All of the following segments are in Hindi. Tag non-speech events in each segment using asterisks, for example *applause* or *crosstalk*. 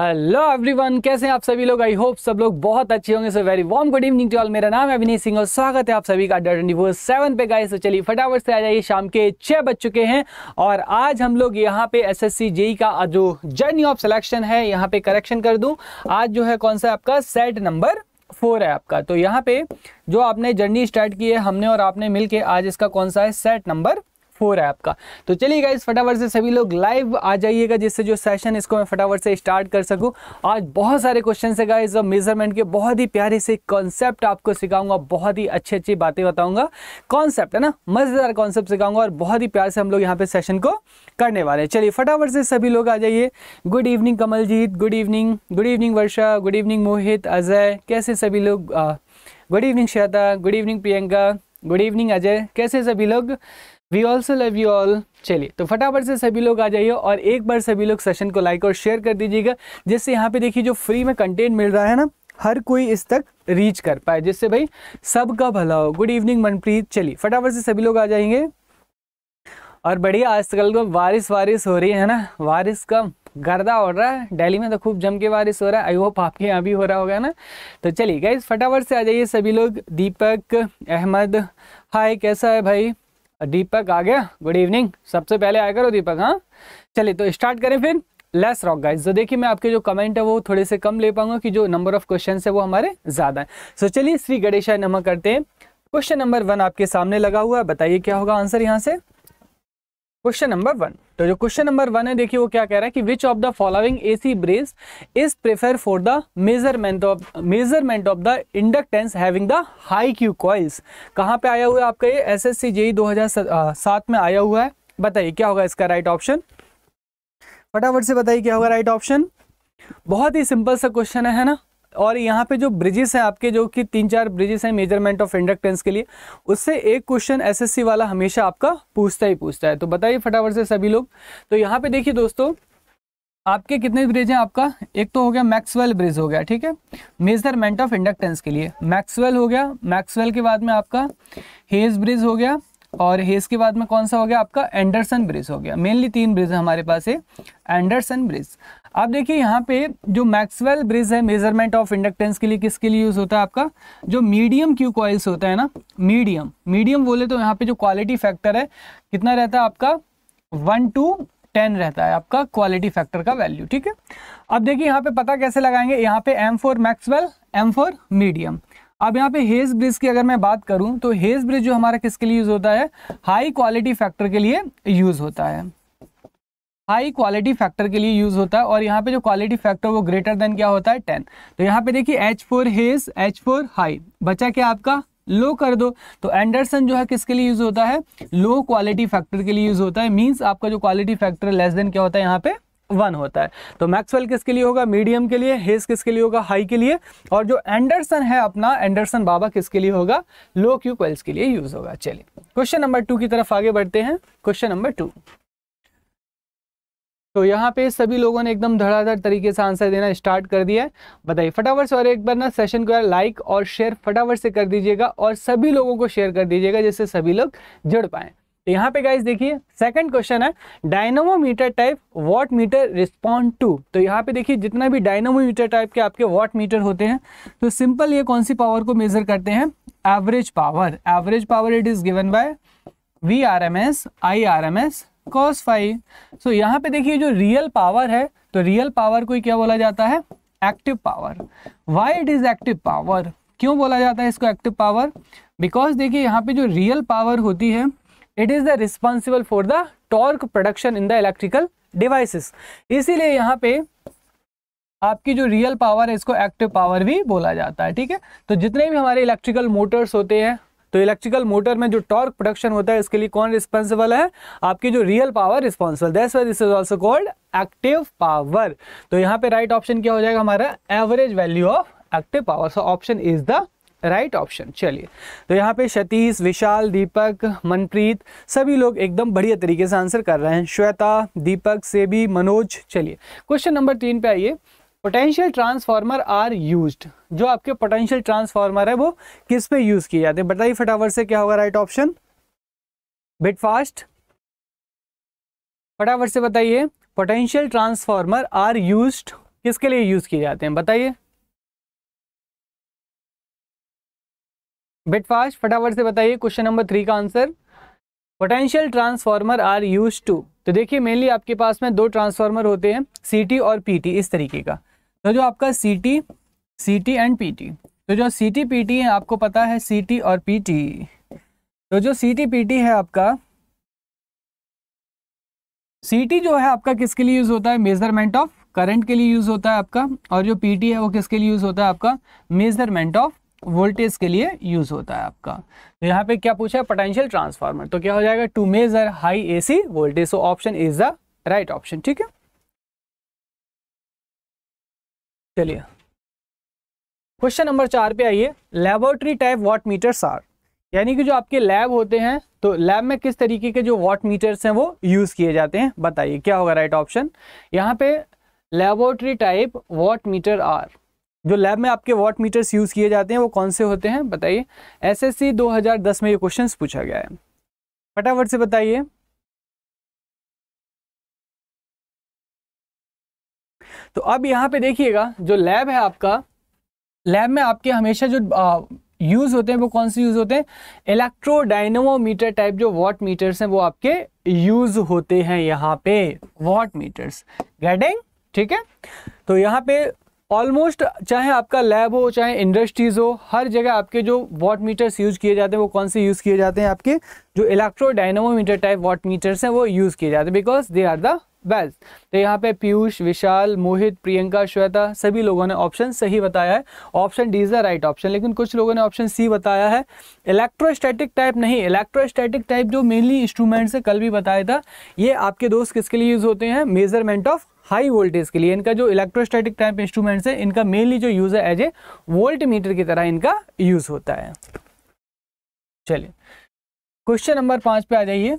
हेलो एवरीवन कैसे हैं आप सभी लोग आई होप सब लोग बहुत अच्छे होंगे so very warm good evening to all मेरा नाम है अभिनीत सिंह और स्वागत है आप सभी का ट्वेंटी फोर सेवन पे गाइस तो चलिए फटाफट से आ जाइए शाम के छः बज चुके हैं और आज हम लोग यहाँ पे एसएससी जेई e का जो जर्नी ऑफ सिलेक्शन है यहाँ पे करेक्शन कर दूँ आज जो है कौन सा आपका सेट नंबर फोर है आपका तो यहाँ पे जो आपने जर्नी स्टार्ट की है हमने और आपने मिल आज इसका कौन सा है सेट नंबर फोर है आपका तो चलिए गाइज फटाफट से सभी लोग लाइव आ जाइएगा जिससे जो सेशन इसको मैं फटाफट से स्टार्ट कर सकूँ आज बहुत सारे क्वेश्चन है गाइज और मेजरमेंट के बहुत ही प्यारे से कॉन्सेप्ट आपको सिखाऊंगा बहुत ही अच्छी अच्छी बातें बताऊंगा कॉन्सेप्ट है ना मज़ेदार कॉन्सेप्ट सिखाऊंगा और बहुत ही प्यार से हम लोग यहाँ पे सेशन को करने वाले हैं चलिए फटाफट से सभी लोग आ जाइए good evening Kamaljeet good evening good evening Varsha good evening Mohit Ajay कैसे सभी लोग good evening Shweta good evening Priyanka good evening Ajay कैसे सभी लोग we also love you all चलिए तो फटाफट से सभी लोग आ जाइए और एक बार सभी लोग सेशन को लाइक और शेयर कर दीजिएगा जिससे यहाँ पे देखिए जो फ्री में कंटेंट मिल रहा है ना हर कोई इस तक रीच कर पाए जिससे भाई सबका भला हो गुड इवनिंग मनप्रीत चलिए फटाफट से सभी लोग आ जाएंगे और बढ़िया आजकल तो बारिश वारिश हो रही है ना बारिश का गर्दा हो रहा है डेली में तो खूब जम के बारिश हो रहा है आई होप आपके यहाँ भी हो रहा होगा ना तो चलिए गाइज फटाफट से आ जाइए सभी लोग दीपक अहमद हाय कैसा है भाई दीपक आ गया गुड इवनिंग सबसे पहले आया करो दीपक हाँ चलिए तो स्टार्ट करें फिर लेस रॉक गाइज तो देखिए मैं आपके जो कमेंट है वो थोड़े से कम ले पाऊंगा कि जो नंबर ऑफ क्वेश्चन है वो हमारे ज़्यादा है सो so, चलिए श्री गणेशा नमक करते हैं क्वेश्चन नंबर वन आपके सामने लगा हुआ है बताइए क्या होगा आंसर यहाँ से क्वेश्चन नंबर वन तो जो क्वेश्चन नंबर वन है देखिए वो क्या कह रहा है कि which of the following AC brace is prefer for the measurement of measurement of the inductance having the high Q coils कहाँ पे आया हुआ है आपका ये एस एस सी जेई दो में आया हुआ है बताइए क्या होगा इसका राइट ऑप्शन फटाफट से बताइए क्या होगा राइट ऑप्शन बहुत ही सिंपल सा क्वेश्चन है ना और यहाँ पे जो ब्रिजेस हैं आपके जो कि तीन चार ब्रिजेस हैं मेजरमेंट ऑफ इंडक्टेंस के लिए उससे एक क्वेश्चन एसएससी वाला हमेशा आपका पूछता ही पूछता है तो बताइए फटाफट से सभी लोग तो यहाँ पे देखिए दोस्तों आपके कितने ब्रिज हैं आपका एक तो हो गया मैक्सवेल ब्रिज हो गया ठीक है मेजरमेंट ऑफ इंडक्टेंस के लिए मैक्सवेल हो गया मैक्सवेल के बाद में आपका हेज ब्रिज हो गया और हेज के बाद में कौन सा हो गया आपका एंडरसन ब्रिज हो गया मेनली तीन ब्रिज हमारे पास है एंडरसन ब्रिज आप देखिए यहाँ पे जो मैक्सवेल ब्रिज है मेजरमेंट ऑफ इंडक्टेंस के लिए किसके लिए यूज़ होता है आपका जो मीडियम क्यू कॉइल्स होता है ना मीडियम मीडियम बोले तो यहाँ पे जो क्वालिटी फैक्टर है कितना रहता है आपका वन टू टेन रहता है आपका क्वालिटी फैक्टर का वैल्यू ठीक है अब देखिए यहाँ पे पता कैसे लगाएंगे यहाँ पे M four Maxwell M four medium अब यहाँ पे हेज ब्रिज की अगर मैं बात करूँ तो हेज ब्रिज जो हमारा किसके लिए यूज होता है हाई क्वालिटी फैक्टर के लिए यूज होता है हाई क्वालिटी फैक्टर के लिए यूज होता है और यहाँ पे जो क्वालिटी फैक्टर वो ग्रेटर देन क्या होता है टेन तो यहाँ पे देखिए H four has H four high बचा क्या आपका लो कर दो तो एंडरसन जो है किसके लिए यूज होता है लो क्वालिटी फैक्टर के लिए यूज होता है मीन्स आपका जो क्वालिटी फैक्टर लेस देन क्या होता है यहाँ पे वन होता है तो मैक्सवेल किसके लिए होगा मीडियम के लिए हेस किसके लिए होगा हाई के लिए और जो एंडरसन है अपना एंडरसन बाबा किसके लिए होगा लो क्यू क्वेल्स के लिए यूज होगा चलिए क्वेश्चन नंबर टू की तरफ आगे बढ़ते हैं क्वेश्चन नंबर टू तो यहाँ पे सभी लोगों ने एकदम धड़ाधड़ तरीके से आंसर देना स्टार्ट कर दिया है बताइए फटाफट से और एक बार ना सेशन को लाइक और शेयर फटाफट से कर दीजिएगा और सभी लोगों को शेयर कर दीजिएगा जिससे सभी लोग जुड़ पाएँ तो यहाँ पे गाइज देखिए सेकंड क्वेश्चन है dynamometer type watt meter respond to तो यहाँ पे देखिए जितना भी डायनोमोमीटर टाइप के आपके वॉट मीटर होते हैं तो सिंपल ये कौन सी पावर को मेजर करते हैं average power average power it is given by V R M S I R M S cos phi so यहाँ पे देखिए जो रियल पावर है तो रियल पावर को क्या बोला जाता है active power why it is active power क्यों बोला जाता है इसको एक्टिव पावर बिकॉज देखिए यहाँ पे जो रियल पावर होती है it is the responsible for the torque production in the electrical devices इसीलिए यहाँ पे आपकी जो रियल पावर है इसको एक्टिव पावर भी बोला जाता है ठीक है तो जितने भी हमारे इलेक्ट्रिकल मोटर्स होते हैं तो इलेक्ट्रिकल मोटर में जो टॉर्क प्रोडक्शन होता है इसके लिए कौन रिस्पॉन्सिबल है आपकी जो real power responsible that's why this is also called active power तो यहाँ पे राइट right ऑप्शन क्या हो जाएगा हमारा average value of active power so option is the right option चलिए तो यहाँ पे सतीश विशाल दीपक मनप्रीत सभी लोग एकदम बढ़िया तरीके से आंसर कर रहे हैं श्वेता दीपक से भी मनोज चलिए क्वेश्चन नंबर तीन पे आइए पोटेंशियल ट्रांसफार्मर आर यूज्ड जो आपके पोटेंशियल ट्रांसफार्मर है वो किस पे यूज़ किए जाते हैं बताइए फटाफट से क्या होगा राइट ऑप्शन बिट फास्ट फटाफट से बताइए पोटेंशियल ट्रांसफार्मर आर यूज्ड किसके लिए यूज़ किए जाते हैं बताइए बेट फास्ट फटाफट से बताइए क्वेश्चन नंबर थ्री का answer potential transformer are use to तो देखिए मेनली आपके पास में दो ट्रांसफार्मर होते हैं सी और पी इस तरीके का तो जो आपका C T C T and P T तो जो सी टी पी टी है आपको पता है सी टी और पी टी तो जो सी टी पी टी है आपका सी टी जो है आपका किसके लिए यूज़ होता है मेजरमेंट ऑफ करंट के लिए यूज़ होता है आपका और जो पी टी है वो किसके लिए यूज़ होता है आपका मेजरमेंट ऑफ वोल्टेज के लिए यूज होता है आपका तो यहाँ पे क्या पूछा है पोटेंशियल ट्रांसफार्मर तो क्या हो जाएगा to measure high AC voltage so option is the right option ठीक है चलिए क्वेश्चन नंबर चार पे आइए laboratory type watt meters are यानी कि जो आपके लैब होते हैं तो लैब में किस तरीके के जो वॉट मीटर्स हैं वो यूज़ किए जाते हैं बताइए क्या होगा राइट ऑप्शन यहाँ पे laboratory type watt meter are जो लैब में आपके वॉट मीटर्स यूज़ किए जाते हैं वो कौन से होते हैं बताइए एसएससी 2010 में ये क्वेश्चंस पूछा गया है फटाफट से बताइए तो अब यहाँ पे देखिएगा जो लैब है आपका लैब में आपके हमेशा जो यूज़ होते हैं वो कौन से यूज़ होते हैं इलेक्ट्रोडाइनोमीटर टाइप जो वॉट मीटर्स हैं वो आपके यूज़ होते हैं यहाँ पे वॉट मीटर्स गेटिंग ठीक है तो यहाँ पे ऑलमोस्ट चाहे आपका लैब हो चाहे इंडस्ट्रीज़ हो हर जगह आपके जो वॉट मीटर्स यूज़ किए जाते हैं वो कौन से यूज़ किए जाते हैं आपके जो electro dynamometer type watt meters हैं वो यूज़ किए जाते हैं because they are the best तो यहाँ पे पीयूष विशाल मोहित प्रियंका श्वेता सभी लोगों ने ऑप्शन सही बताया है option D is the right option लेकिन कुछ लोगों ने ऑप्शन सी बताया है इलेक्ट्रोस्टैटिक टाइप नहीं इलेक्ट्रोस्टैटिक टाइप जो मेनली इंस्ट्रूमेंट से कल भी बताया था ये आपके दोस्त किसके लिए यूज़ होते हैं मेजरमेंट ऑफ हाई वोल्टेज के लिए इनका जो इलेक्ट्रोस्टैटिक टाइप इंस्ट्रूमेंट है इनका मेनली जो यूज़ है एज ए वोल्ट मीटर की तरह इनका यूज़ होता है चलिए क्वेश्चन नंबर पांच पे आ जाइए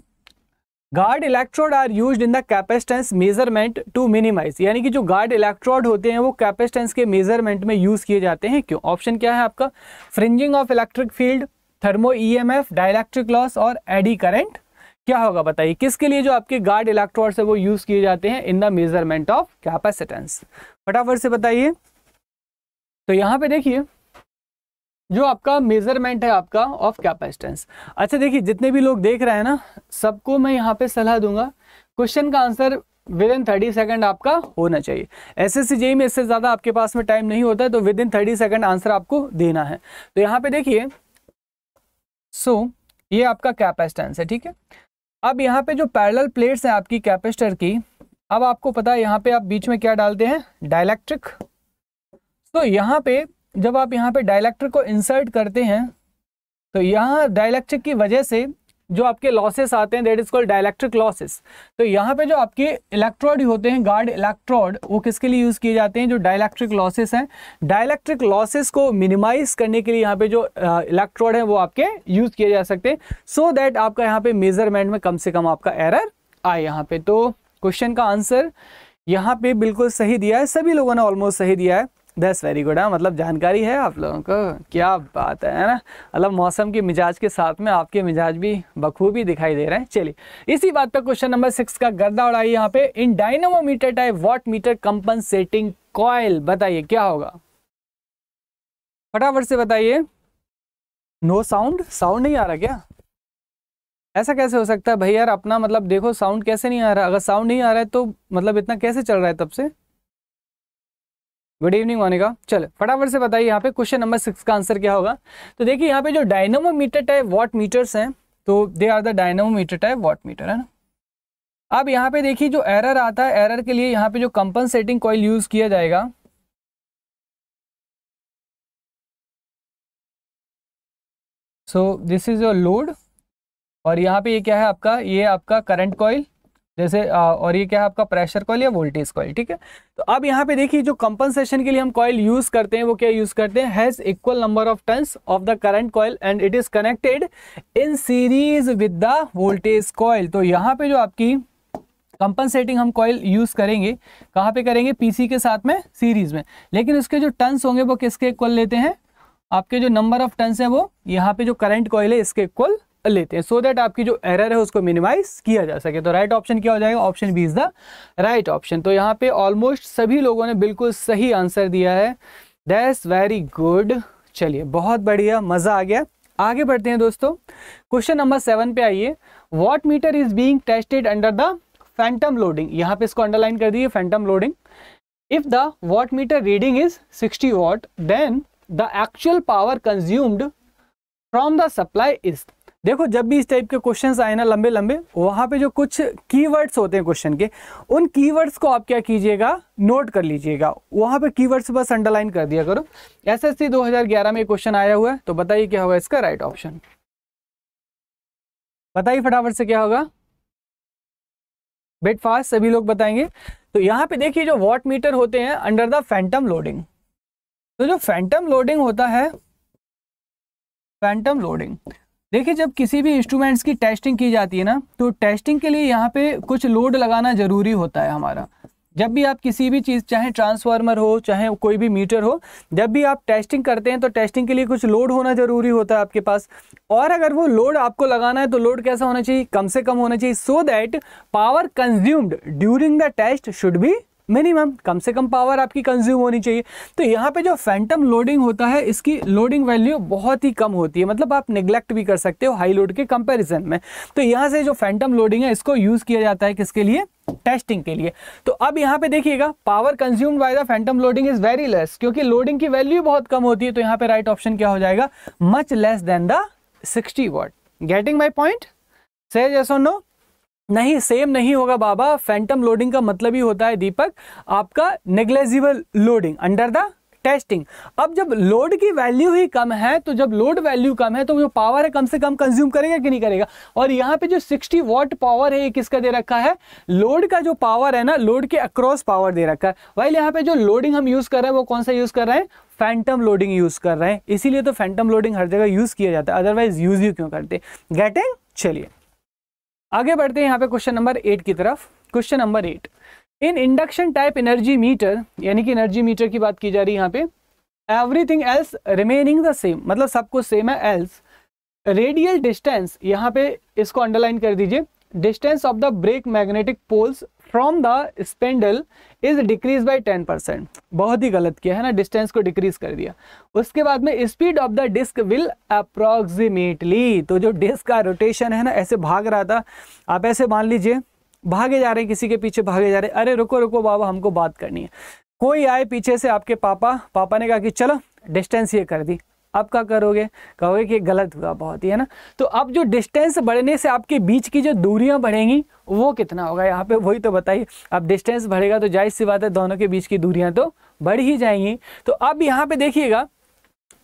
guard electrode are use in the capacitance measurement to minimize यानी कि जो गार्ड इलेक्ट्रोड होते हैं वो कैपेसिटेंस के मेजरमेंट में यूज किए जाते हैं क्यों ऑप्शन क्या है आपका fringing of electric field thermo F dielectric loss और एडी करेंट क्या होगा बताइए किसके लिए जो आपके गार्ड इलेक्ट्रोड्स है वो यूज किए जाते हैं in the measurement of capacitance फटाफट से बताइए तो यहां पे देखिए जो आपका मेजरमेंट है आपका ऑफ कैपेसिटेंस अच्छा देखिए जितने भी लोग देख रहे हैं ना सबको मैं यहाँ पे सलाह दूंगा क्वेश्चन का answer within thirty second आपका होना चाहिए एस एस सी में इससे ज़्यादा आपके पास में टाइम नहीं होता है तो within thirty second answer आपको देना है तो यहाँ पे देखिए सो so, ये आपका कैपेसिटेंस है ठीक है अब यहाँ पे जो पैरेलल प्लेट्स हैं आपकी कैपेसिटर की अब आपको पता है यहाँ पे आप बीच में क्या डालते हैं डायलैक्ट्रिक तो यहाँ पे जब आप यहाँ पे डायलैक्ट्रिक को इंसर्ट करते हैं तो यहाँ डायलैक्ट्रिक की वजह से जो आपके लॉसेस आते हैं that is called dielectric losses तो यहाँ पे जो आपके इलेक्ट्रोड होते हैं गार्ड इलेक्ट्रोड वो किसके लिए यूज़ किए जाते हैं जो डायलैक्ट्रिक लॉसेस हैं डायलैक्ट्रिक लॉसेस को मिनिमाइज करने के लिए यहाँ पे जो इलेक्ट्रोड है वो आपके यूज़ किए जा सकते हैं सो दैट आपका यहाँ पे मेजरमेंट में कम से कम आपका एरर आए यहाँ पे तो क्वेश्चन का आंसर यहाँ पे बिल्कुल सही दिया है सभी लोगों ने ऑलमोस्ट सही दिया है दैट्स वेरी गुड है मतलब जानकारी है आप लोगों को क्या बात है ना मतलब मौसम के मिजाज के साथ में आपके मिजाज भी बखूबी दिखाई दे रहे हैं चलिए इसी बात पर क्वेश्चन नंबर सिक्स का गर्दा उड़ाई यहाँ पे in dynamometer type watt meter compensating coil बताइए क्या होगा फटाफट से बताइए नो साउंड साउंड नहीं आ रहा क्या ऐसा कैसे हो सकता है भैया यार अपना मतलब देखो साउंड कैसे नहीं आ रहा अगर साउंड नहीं आ रहा है तो मतलब इतना कैसे चल रहा है तब से गुड इवनिंग मोनिका चलो फटाफट से बताइए यहाँ पे क्वेश्चन नंबर सिक्स का आंसर क्या होगा तो देखिए यहाँ पे जो डायनोमोमीटर टाइप वॉट मीटर्स हैं तो they are the meter type watt meter है ना अब यहाँ पे देखिए जो एरर आता है एरर के लिए यहाँ पे जो कंपनसेटिंग कॉइल यूज किया जाएगा so this is your load और यहाँ पे ये क्या है आपका ये आपका करंट कॉइल जैसे और ये क्या है आपका प्रेशर कॉयल या वोल्टेज कॉल ठीक है तो अब यहाँ पे देखिए जो कंपनसेशन के लिए हम कॉयल यूज करते हैं वो क्या यूज करते हैं has equal number of turns of the current coil and it is connected in series with the voltage coil तो यहाँ पे जो आपकी कंपनसेटिंग हम कॉल यूज करेंगे कहाँ पे करेंगे पीसी के साथ में सीरीज में लेकिन उसके जो टर्न्स होंगे वो किसके इक्वल लेते हैं आपके जो नंबर ऑफ टर्न्स है वो यहाँ पे जो करंट कॉयल है इसके इक्वल लेते हैं सो so दैट आपकी जो एरर है उसको मिनिमाइज किया जा सके तो राइट right ऑप्शन क्या हो जाएगा option B is the right option तो यहाँ पे ऑलमोस्ट सभी लोगों ने बिल्कुल सही आंसर दिया है दैट्स वेरी गुड चलिए बहुत बढ़िया मज़ा आ गया आगे बढ़ते हैं दोस्तों क्वेश्चन नंबर सेवन पे आइए watt meter is being tested under the phantom loading यहाँ पे इसको अंडरलाइन कर दिए phantom loading if the watt meter reading is sixty watt then the actual power consumed from the supply is देखो जब भी इस टाइप के क्वेश्चन आए ना लंबे लंबे वहां पे जो कुछ कीवर्ड्स होते हैं क्वेश्चन के उन कीवर्ड्स को आप क्या कीजिएगा नोट कर लीजिएगा वहां पे कीवर्ड्स बस अंडरलाइन कर दिया करो एसएससी 2011 में क्वेश्चन आया हुआ है तो बताइए क्या होगा इसका राइट ऑप्शन बताइए फटाफट से क्या होगा बेट फास्ट सभी लोग बताएंगे तो यहाँ पे देखिए जो वॉट मीटर होते हैं अंडर द फैंटम लोडिंग तो जो फैंटम लोडिंग होता है फैंटम लोडिंग देखिए जब किसी भी इंस्ट्रूमेंट्स की टेस्टिंग की जाती है ना तो टेस्टिंग के लिए यहाँ पे कुछ लोड लगाना ज़रूरी होता है हमारा जब भी आप किसी भी चीज़ चाहे ट्रांसफार्मर हो चाहे कोई भी मीटर हो जब भी आप टेस्टिंग करते हैं तो टेस्टिंग के लिए कुछ लोड होना ज़रूरी होता है आपके पास और अगर वो लोड आपको लगाना है तो लोड कैसा होना चाहिए कम से कम होना चाहिए so that power consumed during the test should be minimum कम से कम पावर आपकी कंज्यूम होनी चाहिए तो यहाँ पे जो फैंटम लोडिंग होता है इसकी लोडिंग वैल्यू बहुत ही कम होती है मतलब आप निगलेक्ट भी कर सकते हो हाई लोड के कंपैरिजन में तो यहाँ से जो फैंटम लोडिंग है इसको यूज़ किया जाता है किसके लिए टेस्टिंग के लिए तो अब यहाँ पे देखिएगा power consume by the phantom loading is very less क्योंकि लोडिंग की वैल्यू बहुत कम होती है तो यहाँ पे राइट right ऑप्शन क्या हो जाएगा much less than the sixty watt getting my point से जैसो नो नहीं सेम नहीं होगा बाबा फैंटम लोडिंग का मतलब ही होता है दीपक आपका negligible loading under the testing अब जब लोड की वैल्यू ही कम है तो जब लोड वैल्यू कम है तो जो पावर है कम से कम कंज्यूम करेगा कि नहीं करेगा और यहाँ पे जो 60 वॉट पावर है ये किसका दे रखा है लोड का जो पावर है ना लोड के अक्रॉस पावर दे रखा है वही यहाँ पे जो लोडिंग हम यूज़ कर रहे हैं वो कौन सा यूज़ कर रहे हैं फैंटम लोडिंग यूज़ कर रहे हैं इसीलिए तो फैंटम लोडिंग हर जगह यूज़ किया जाता है अदरवाइज यूज़ यू क्यों करते गेटिंग चलिए आगे बढ़ते हैं यहाँ पे क्वेश्चन नंबर एट की तरफ question number eight in induction type energy meter यानी कि एनर्जी मीटर की बात की जा रही है यहाँ पे everything else remaining the same मतलब सब कुछ सेम है एल्स रेडियल डिस्टेंस यहाँ पे इसको अंडरलाइन कर दीजिए distance of the brake magnetic poles from the spindle is decrease by ten percent बहुत ही गलत किया है ना डिस्टेंस को डिक्रीज कर दिया उसके बाद में speed of the disc will approximately तो जो डिस्क का रोटेशन है ना ऐसे भाग रहा था आप ऐसे मान लीजिए भागे जा रहे हैं किसी के पीछे भागे जा रहे हैं अरे रुको रुको बाबा हमको बात करनी है कोई आए पीछे से आपके पापा पापा ने कहा कि चलो डिस्टेंस ये कर दी अब क्या करोगे कहोगे कि गलत हुआ बहुत ही है ना तो अब जो डिस्टेंस बढ़ने से आपके बीच की जो दूरियां बढ़ेंगी वो कितना होगा यहाँ पे वही तो बताइए अब डिस्टेंस बढ़ेगा तो जाहिर सी बात है दोनों के बीच की दूरियां तो बढ़ ही जाएंगी तो अब यहाँ पे देखिएगा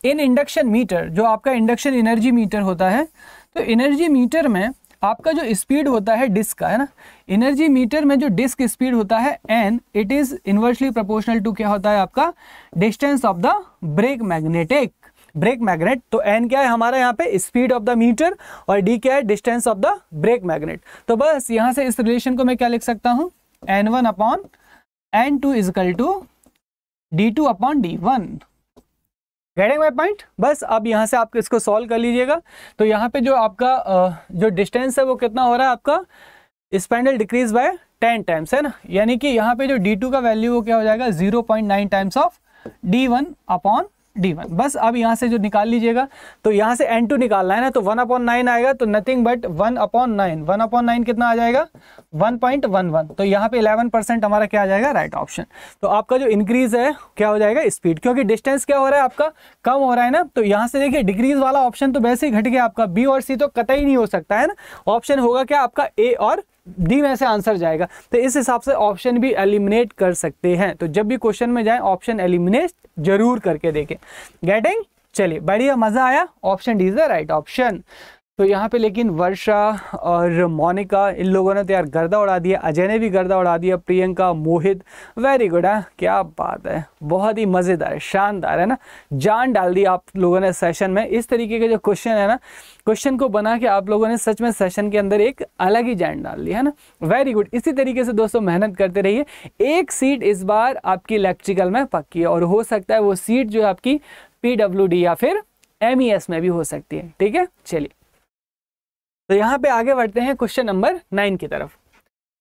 इन इंडक्शन मीटर जो आपका इंडक्शन एनर्जी मीटर होता है तो एनर्जी मीटर में आपका जो स्पीड होता है डिस्क का है ना एनर्जी मीटर में जो डिस्क स्पीड होता है N it is inversely proportional to क्या होता है आपका distance of the brake magnetic brake magnet तो एन क्या है हमारा यहाँ पे स्पीड ऑफ द मीटर और डी क्या है distance of the brake magnet तो बस यहाँ से इस रिलेशन को मैं क्या लिख सकता हूँ N one upon N two is equal to D two upon D one getting my point बस अब यहाँ से आप इसको सॉल्व कर लीजिएगा तो यहाँ पे जो आपका जो डिस्टेंस है वो कितना हो रहा है आपका spindle decrease by ten times है ना यानी कि यहाँ पे जो डी टू का वैल्यू वो क्या हो जाएगा zero point nine times of D one upon D one बस अब यहाँ से जो निकाल लीजिएगा तो यहाँ से एन टू निकालना है ना तो वन अपॉन नाइन आएगा तो nothing but one upon nine one upon nine कितना आ जाएगा वन पॉइंट वन वन तो यहाँ पे इलेवन परसेंट हमारा क्या आ जाएगा राइट right ऑप्शन तो आपका जो इंक्रीज है क्या हो जाएगा स्पीड क्योंकि डिस्टेंस क्या हो रहा है आपका कम हो रहा है ना तो यहाँ से देखिए डिग्रीज वाला ऑप्शन तो वैसे ही घट गया आपका बी और सी तो कतई नहीं हो सकता है ना ऑप्शन होगा क्या आपका ए और डी में से आंसर जाएगा तो इस हिसाब से ऑप्शन भी एलिमिनेट कर सकते हैं तो जब भी क्वेश्चन में जाए ऑप्शन एलिमिनेट जरूर करके देखें गेटिंग चलिए बढ़िया मज़ा आया option D is the right option तो यहाँ पे लेकिन वर्षा और मोनिका इन लोगों ने तो यार गर्दा उड़ा दिया अजय ने भी गर्दा उड़ा दिया प्रियंका मोहित वेरी गुड है क्या बात है बहुत ही मज़ेदार शानदार है ना जान डाल दी आप लोगों ने सेशन में इस तरीके के जो क्वेश्चन है ना क्वेश्चन को बना के आप लोगों ने सच में सेशन के अंदर एक अलग ही जान डाल दी है ना वेरी गुड इसी तरीके से दोस्तों मेहनत करते रहिए एक सीट इस बार आपकी इलेक्ट्रिकल में पक्की है और हो सकता है वो सीट जो है आपकी पी या फिर एम e में भी हो सकती है ठीक है चलिए तो यहाँ पे आगे बढ़ते हैं क्वेश्चन नंबर नाइन की तरफ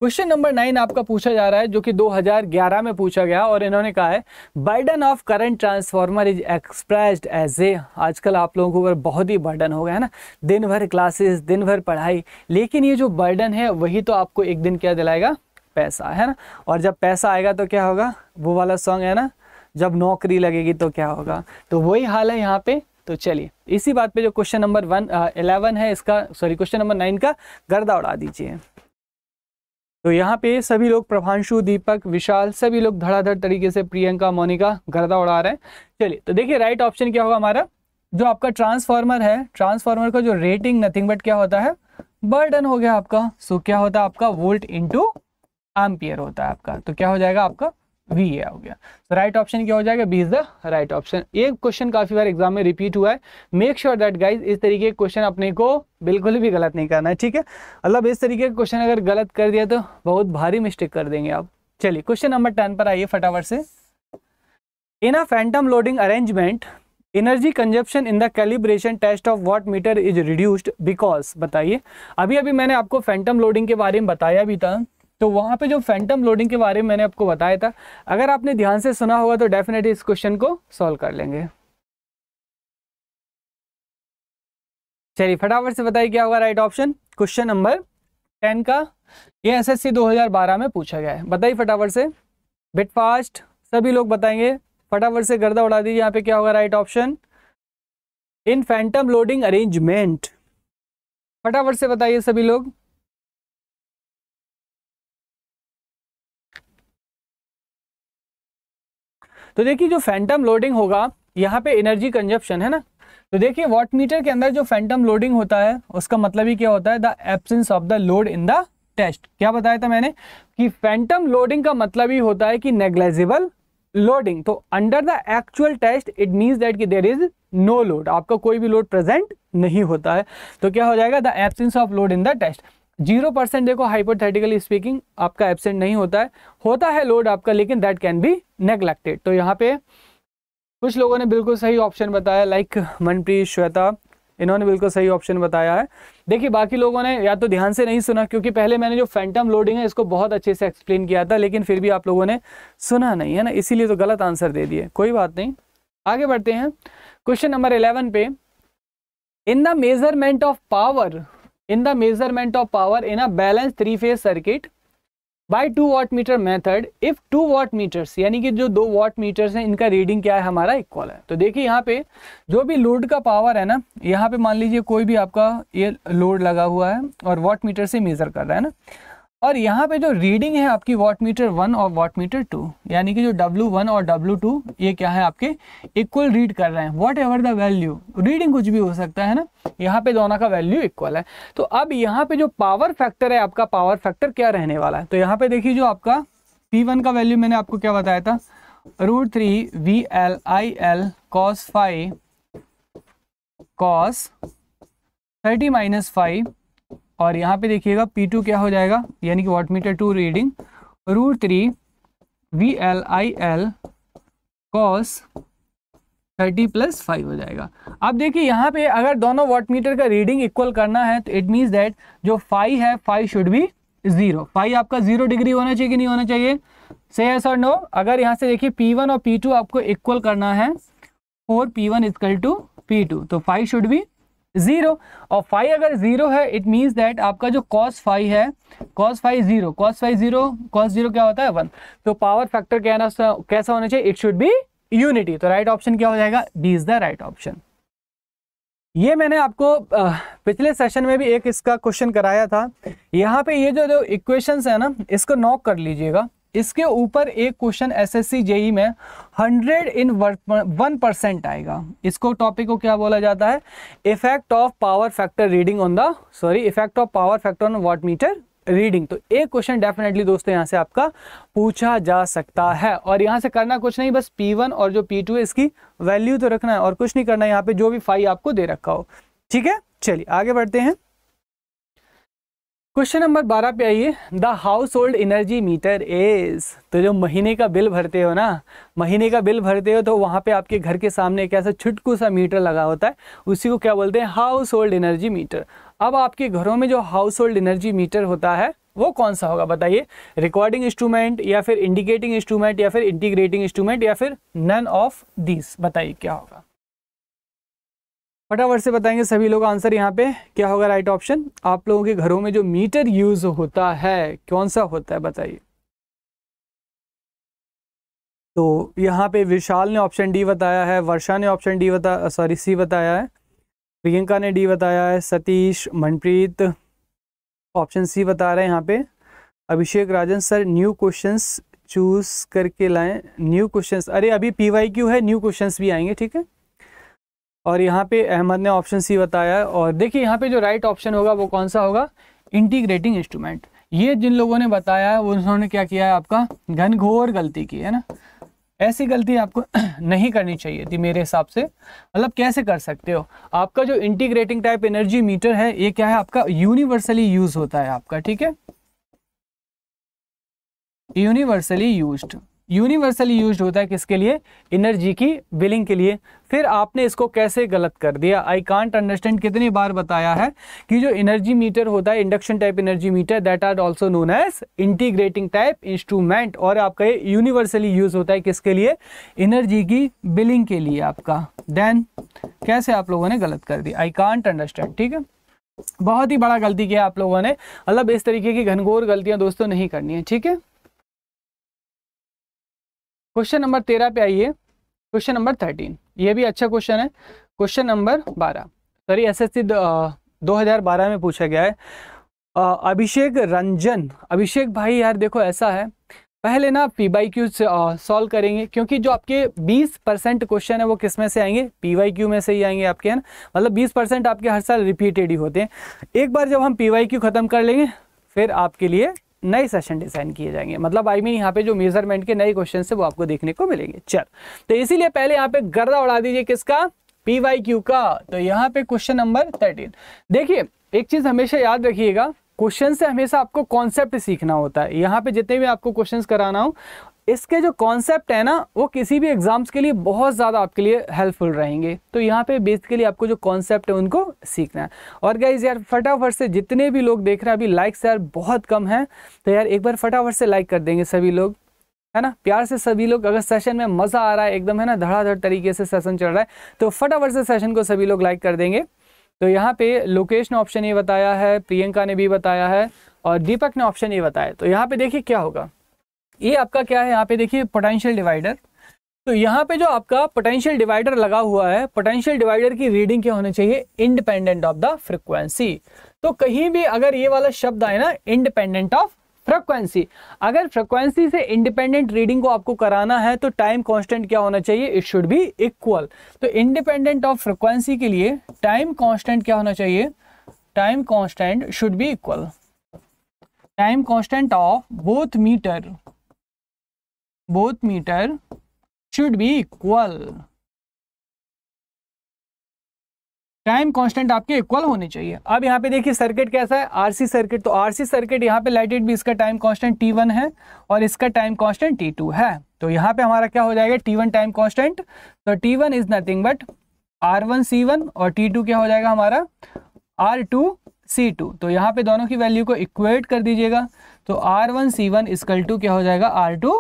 क्वेश्चन नंबर नाइन आपका पूछा जा रहा है जो कि 2011 में पूछा गया और इन्होंने कहा है burden of current transformer is express as a आजकल आप लोगों के ऊपर बहुत ही बर्डन हो गया है ना दिन भर क्लासेस दिन भर पढ़ाई लेकिन ये जो बर्डन है वही तो आपको एक दिन क्या दिलाएगा पैसा है ना और जब पैसा आएगा तो क्या होगा वो वाला सॉन्ग है ना जब नौकरी लगेगी तो क्या होगा तो वही हाल है यहाँ पे तो चलिए इसी बात पे जो क्वेश्चन नंबर वन इलेवन है इसका सॉरी क्वेश्चन नंबर नाइन का गर्दा उड़ा दीजिए तो यहाँ पे सभी लोग प्रभांशु दीपक विशाल सभी लोग धड़ाधड़ तरीके से प्रियंका मोनिका गर्दा उड़ा रहे हैं चलिए तो देखिए राइट ऑप्शन क्या होगा हमारा जो आपका ट्रांसफार्मर है ट्रांसफार्मर का जो रेटिंग नथिंग बट क्या होता है बर्डन हो गया आपका सो क्या होता है आपका वोल्ट इंटू एम्पियर होता है आपका तो क्या हो जाएगा आपका बी ए हो गया तो राइट ऑप्शन क्या हो जाएगा B is the right option ये क्वेश्चन काफी बार एग्जाम में रिपीट हुआ है मेक श्योर दैट गाइज इस तरीके के क्वेश्चन अपने को बिल्कुल भी गलत नहीं करना है ठीक है मतलब इस तरीके का क्वेश्चन अगर गलत कर दिया तो बहुत भारी मिस्टेक कर देंगे आप चलिए क्वेश्चन नंबर टेन पर आइए फटाफट से in a phantom loading arrangement energy consumption in the calibration test of watt meter is reduced because बताइए अभी अभी मैंने आपको फैंटम लोडिंग के बारे में बताया भी था तो वहां पे जो फैंटम लोडिंग के बारे में मैंने आपको बताया था अगर आपने ध्यान से सुना होगा तो डेफिनेटली इस क्वेश्चन को सॉल्व कर लेंगे चलिए फटाफट से बताइए क्या होगा right option question number ten का ये एसएससी 2012 में पूछा गया है बताइए फटाफट से बिट फास्ट सभी लोग बताएंगे फटाफट से गर्दा उड़ा दीजिए यहाँ पे क्या होगा right option in phantom loading arrangement फटाफट से बताइए सभी लोग तो देखिए जो फैंटम लोडिंग होगा यहाँ पे एनर्जी कंजप्शन है ना तो देखिए वॉट मीटर के अंदर जो फैंटम लोडिंग होता है उसका मतलब ही क्या होता है the absence of the load in the test क्या बताया था मैंने कि फैंटम लोडिंग का मतलब ही होता है कि नेग्लेजिबल लोडिंग तो under the actual test it means that कि देर इज नो लोड आपका कोई भी लोड प्रेजेंट नहीं होता है तो क्या हो जाएगा the absence of load in the test zero percent देखो हाइपोथेटिकली स्पीकिंग आपका एबसेंट नहीं होता है होता है लोड आपका लेकिन दैट कैन बी नेग्लेक्टेड तो यहाँ पे कुछ लोगों ने बिल्कुल सही ऑप्शन बताया लाइक मनप्रीत श्वेता इन्होंने बिल्कुल सही ऑप्शन बताया है देखिए बाकी लोगों ने या तो ध्यान से नहीं सुना क्योंकि पहले मैंने जो फैंटम लोडिंग है इसको बहुत अच्छे से एक्सप्लेन किया था लेकिन फिर भी आप लोगों ने सुना नहीं है ना इसीलिए तो गलत आंसर दे दिए कोई बात नहीं आगे बढ़ते हैं क्वेश्चन नंबर इलेवन पे in the measurement of power in the measurement of power in a balance three phase circuit by two watt meter method if two watt meters यानी कि जो दो वॉट मीटर्स है इनका रीडिंग क्या है हमारा इक्वल है तो देखिए यहाँ पे जो भी लोड का पावर है ना यहाँ पे मान लीजिए कोई भी आपका ये लोड लगा हुआ है और वॉट मीटर से मेजर कर रहा है ना और यहाँ पे जो रीडिंग है आपकी वाट मीटर वन और वाट मीटर टू यानी कि जो डब्ल्यू वन और डब्ल्यू टू ये क्या है आपके इक्वल रीड कर रहे हैं whatever the value reading कुछ भी हो सकता है ना यहाँ पे दोनों का वैल्यू इक्वल है तो अब यहाँ पे जो पावर फैक्टर है आपका पावर फैक्टर क्या रहने वाला है तो यहाँ पे देखिए जो आपका पी वन का वैल्यू मैंने आपको क्या बताया था root three V L I L cos phi cos thirty minus phi और यहाँ पे देखिएगा P2 क्या हो जाएगा यानी कि watt meter two reading root three V L I L cos thirty plus phi हो जाएगा अब देखिए यहाँ पे अगर दोनों वाट मीटर का रीडिंग इक्वल करना है तो इट मीन्स दैट जो फाइव है phi should be zero phi आपका जीरो डिग्री होना चाहिए कि नहीं होना चाहिए से यस और नो अगर यहाँ से देखिए पी वन और पी टू आपको इक्वल करना है for P one is equal to P two तो फाइव शुड भी ज़ीरो और फाइव अगर ज़ीरो है इट मीन्स दैट आपका जो कॉस फाइव है cos phi zero cos phi zero cos zero क्या होता है वन तो पावर फैक्टर कहना कैसा होना चाहिए इट शुड बी यूनिटी तो राइट right ऑप्शन क्या हो जाएगा B is the right option ये मैंने आपको पिछले सेशन में भी एक इसका क्वेश्चन कराया था यहाँ पे ये जो जो इक्वेशंस है ना इसको नॉक कर लीजिएगा इसके ऊपर एक क्वेश्चन एसएससी जेई e में 100 इन वन परसेंट आएगा इसको टॉपिक को क्या बोला जाता है effect of power factor reading on the sorry effect of power factor on watt meter reading तो एक क्वेश्चन डेफिनेटली दोस्तों यहां से आपका पूछा जा सकता है और यहां से करना कुछ नहीं बस वन और जो टू है इसकी वैल्यू तो रखना है और कुछ नहीं करना है यहाँ पे जो भी फाइव आपको दे रखा हो ठीक है चलिए आगे बढ़ते हैं क्वेश्चन नंबर बारह पे आइए the household energy meter is तो जो महीने का बिल भरते हो ना महीने का बिल भरते हो तो वहाँ पे आपके घर के सामने एक ऐसा छुटकू सा मीटर लगा होता है उसी को क्या बोलते हैं हाउस होल्ड एनर्जी मीटर अब आपके घरों में जो हाउस होल्ड एनर्जी मीटर होता है वो कौन सा होगा बताइए रिकॉर्डिंग इंस्ट्रूमेंट या फिर इंडिकेटिंग इंस्ट्रूमेंट या फिर इंटीग्रेटिंग इंस्ट्रूमेंट या फिर नन ऑफ दिस बताइए क्या होगा फटाफट से बताएंगे सभी लोग आंसर यहाँ पे क्या होगा राइट ऑप्शन आप लोगों के घरों में जो मीटर यूज होता है कौन सा होता है बताइए तो यहाँ पे विशाल ने ऑप्शन डी बताया है वर्षा ने ऑप्शन डी बता सॉरी सी बताया है प्रियंका ने डी बताया है सतीश मनप्रीत ऑप्शन सी बता रहे हैं यहाँ पे Abhishek Rajan sir new questions choose करके लाएं न्यू क्वेश्चंस अरे अभी पी क्यू है न्यू क्वेश्चंस भी आएंगे ठीक है और यहाँ पे अहमद ने ऑप्शन सी बताया और देखिए यहाँ पे जो राइट ऑप्शन होगा वो कौन सा होगा इंटीग्रेटिंग इंस्ट्रूमेंट ये जिन लोगों ने बताया है उन्होंने क्या किया है आपका घनघोर गलती की है ना ऐसी गलती आपको *clears throat* नहीं करनी चाहिए थी मेरे हिसाब से मतलब कैसे कर सकते हो आपका जो इंटीग्रेटिंग टाइप एनर्जी मीटर है ये क्या है आपका यूनिवर्सली यूज होता है आपका ठीक है यूनिवर्सली यूज्ड यूनिवर्सली यूज होता है किसके लिए एनर्जी की बिलिंग के लिए फिर आपने इसको कैसे गलत कर दिया आई कांट अंडरस्टैंड कितनी बार बताया है कि जो एनर्जी मीटर होता है induction type energy meter that are also known as integrating type instrument और आपका ये यूनिवर्सली यूज होता है किसके लिए एनर्जी की बिलिंग के लिए आपका देन कैसे आप लोगों ने गलत कर दिया आई कांट अंडरस्टैंड ठीक है बहुत ही बड़ा गलती किया आप लोगों ने मतलब इस तरीके की घनघोर गलतियां दोस्तों नहीं करनी है ठीक है क्वेश्चन नंबर तेरह पे आइए क्वेश्चन नंबर थर्टीन ये भी अच्छा क्वेश्चन है क्वेश्चन नंबर बारह सॉरी एस एस सी दो हजार बारह में पूछा गया है अभिषेक रंजन अभिषेक भाई यार देखो ऐसा है पहले ना पी वाई क्यू सॉल्व करेंगे क्योंकि जो आपके 20 परसेंट क्वेश्चन है वो किस में से आएंगे पी वाई क्यू में से ही आएंगे आपके है ना मतलब 20 परसेंट आपके हर साल रिपीटेड ही होते हैं एक बार जब हम पी वाई क्यू खत्म कर लेंगे फिर आपके लिए नए सेशन डिज़ाइन किए जाएंगे मतलब आई I मीन mean यहाँ पे जो मेजरमेंट के नए क्वेश्चन है वो आपको देखने को मिलेंगे चल तो इसीलिए पहले यहाँ पे गर्दा उड़ा दीजिए किसका पी वाई क्यू का तो यहाँ पे क्वेश्चन नंबर थर्टीन देखिए एक चीज़ हमेशा याद रखिएगा क्वेश्चन से हमेशा आपको कॉन्सेप्ट सीखना होता है यहाँ पे जितने भी आपको क्वेश्चन कराना हो इसके जो कॉन्सेप्ट है ना वो किसी भी एग्ज़ाम्स के लिए बहुत ज़्यादा आपके लिए हेल्पफुल रहेंगे तो यहाँ पे बेसिकली आपको जो कॉन्सेप्ट है उनको सीखना है और गाइज यार फटाफट से जितने भी लोग देख रहे हैं अभी लाइक्स यार बहुत कम हैं तो यार एक बार फटाफट से लाइक कर देंगे सभी लोग है ना प्यार से सभी लोग अगर सेशन में मज़ा आ रहा है एकदम है ना धड़ाधड़ तरीके से सेशन चल रहा है तो फटाफट से सेशन को सभी लोग लाइक कर देंगे तो यहाँ पे लोकेश ने ऑप्शन ये बताया है प्रियंका ने भी बताया है और दीपक ने ऑप्शन ये बताया तो यहाँ पे देखिए क्या होगा ये आपका क्या है यहाँ पे देखिए पोटेंशियल डिवाइडर तो यहाँ पे जो आपका पोटेंशियल डिवाइडर लगा हुआ है पोटेंशियल डिवाइडर की रीडिंग क्या होनी चाहिए इंडिपेंडेंट ऑफ द फ्रिक्वेंसी तो कहीं भी अगर ये वाला शब्द आए ना इंडिपेंडेंट ऑफ फ्रिक्वेंसी अगर फ्रिक्वेंसी से इंडिपेंडेंट रीडिंग को आपको कराना है तो टाइम कॉन्स्टेंट क्या होना चाहिए इट शुड बी इक्वल तो इंडिपेंडेंट ऑफ फ्रिक्वेंसी के लिए टाइम कॉन्स्टेंट क्या होना चाहिए time constant should be equal time constant of both meter both meter should be equal time constant आपके इक्वल होने चाहिए अब यहाँ पे देखिए सर्किट कैसा है आरसी सर्किट तो आरसी सर्किट यहाँ पे लाइटेड भी इसका टाइम कांस्टेंट वन है और इसका टाइम कांस्टेंट टू है तो यहाँ पे हमारा क्या हो जाएगा टी वन टाइम कांस्टेंट तो T one is nothing but R one C one और टी टू क्या हो जाएगा हमारा आर टू सी टू तो यहाँ पे दोनों की वैल्यू को इक्वेट कर दीजिएगा तो R one C one is equal to क्या हो जाएगा आर टू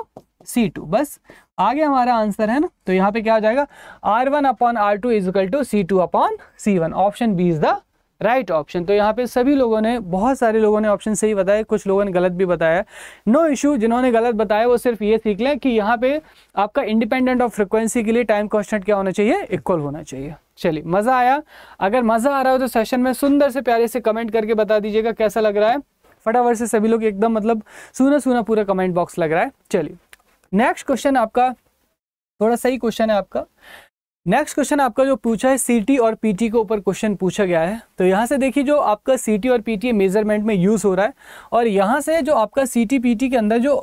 सी टू बस आगे हमारा आंसर है ना तो यहाँ पे क्या हो जाएगा R one upon R two is equal to C two upon C one option B is the right option तो यहाँ पे सभी लोगों ने बहुत सारे लोगों ने ऑप्शन सही बताया कुछ लोगों ने गलत भी बताया नो no इशू जिन्होंने गलत बताया वो सिर्फ ये सीख लें कि यहाँ पे आपका इंडिपेंडेंट ऑफ फ्रिक्वेंसी के लिए टाइम कॉन्स्टेंट क्या होना चाहिए इक्वल होना चाहिए चलिए मज़ा आया अगर मज़ा आ रहा हो तो सेशन में सुंदर से प्यारे से कमेंट करके बता दीजिएगा कैसा लग रहा है फटाफट से सभी लोग एकदम मतलब सूना सूना पूरा कमेंट बॉक्स लग रहा है चलिए नेक्स्ट क्वेश्चन आपका थोड़ा सही क्वेश्चन है आपका नेक्स्ट क्वेश्चन आपका जो पूछा है सीटी और पीटी के ऊपर क्वेश्चन पूछा गया है तो यहाँ से देखिए जो आपका सीटी और पीटी मेजरमेंट में यूज़ हो रहा है और यहाँ से जो आपका सीटी पीटी के अंदर जो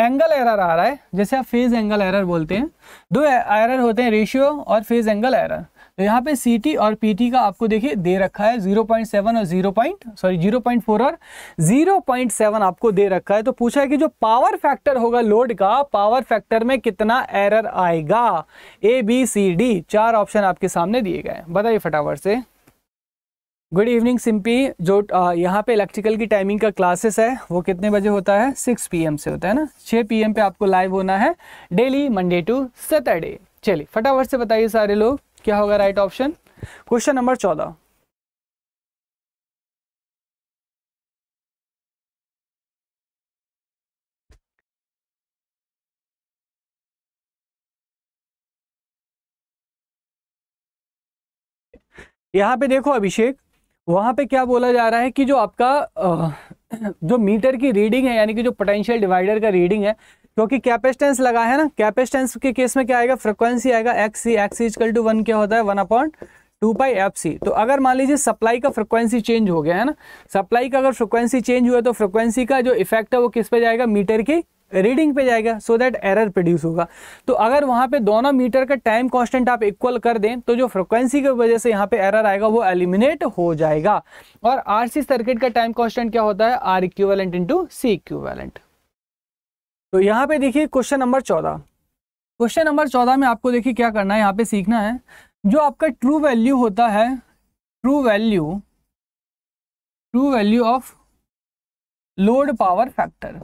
एंगल एरर आ रहा है जैसे आप फेज एंगल एरर बोलते हैं दो एरर होते हैं रेशियो और फेज एंगल एरर तो यहाँ पे सी और पी का आपको देखिए दे रखा है 0.7 और 0. सॉरी फोर और 0.7 आपको दे रखा है तो पूछा है कि जो पावर फैक्टर होगा लोड का पावर फैक्टर में कितना एरर आएगा ए बी सी डी चार ऑप्शन आपके सामने दिए गए बताइए फटाफट से गुड इवनिंग सिंपी जो यहाँ पे इलेक्ट्रिकल की टाइमिंग का क्लासेस है वो कितने बजे होता है 6 पीएम से होता है ना 6 पीएम पे आपको लाइव होना है डेली मंडे टू सैटरडे चलिए फटाफट से बताइए सारे लोग क्या होगा राइट ऑप्शन क्वेश्चन नंबर चौदह यहां पे देखो अभिषेक वहां पे क्या बोला जा रहा है कि जो आपका जो मीटर की रीडिंग है यानी कि जो पोटेंशियल डिवाइडर का रीडिंग है क्योंकि कैपेसिटेंस लगा है ना कैपेसिटेंस के केस में क्या आएगा फ्रिक्वेंसी आएगा X C X is equal to one क्या होता है one upon two pi F C तो अगर मान लीजिए सप्लाई का फ्रिक्वेंसी चेंज हो गया है ना सप्लाई का अगर फ्रिक्वेंसी चेंज हुआ तो फ्रिक्वेंसी का जो इफेक्ट है वो किस पे जाएगा मीटर की रीडिंग पे जाएगा सो दैट एरर प्रोड्यूस होगा तो अगर वहाँ पे दोनों मीटर का टाइम कांस्टेंट आप इक्वल कर दें तो जो फ्रिक्वेंसी की वजह से यहाँ पे एरर आएगा वो एलिमिनेट हो जाएगा और आरसी सर्किट का टाइम कांस्टेंट क्या होता है R equivalent into C equivalent तो यहाँ पे देखिए क्वेश्चन नंबर चौदह क्वेश्चन नंबर चौदह में आपको देखिए क्या करना है यहाँ पे सीखना है जो आपका ट्रू वैल्यू होता है true value true value of load power factor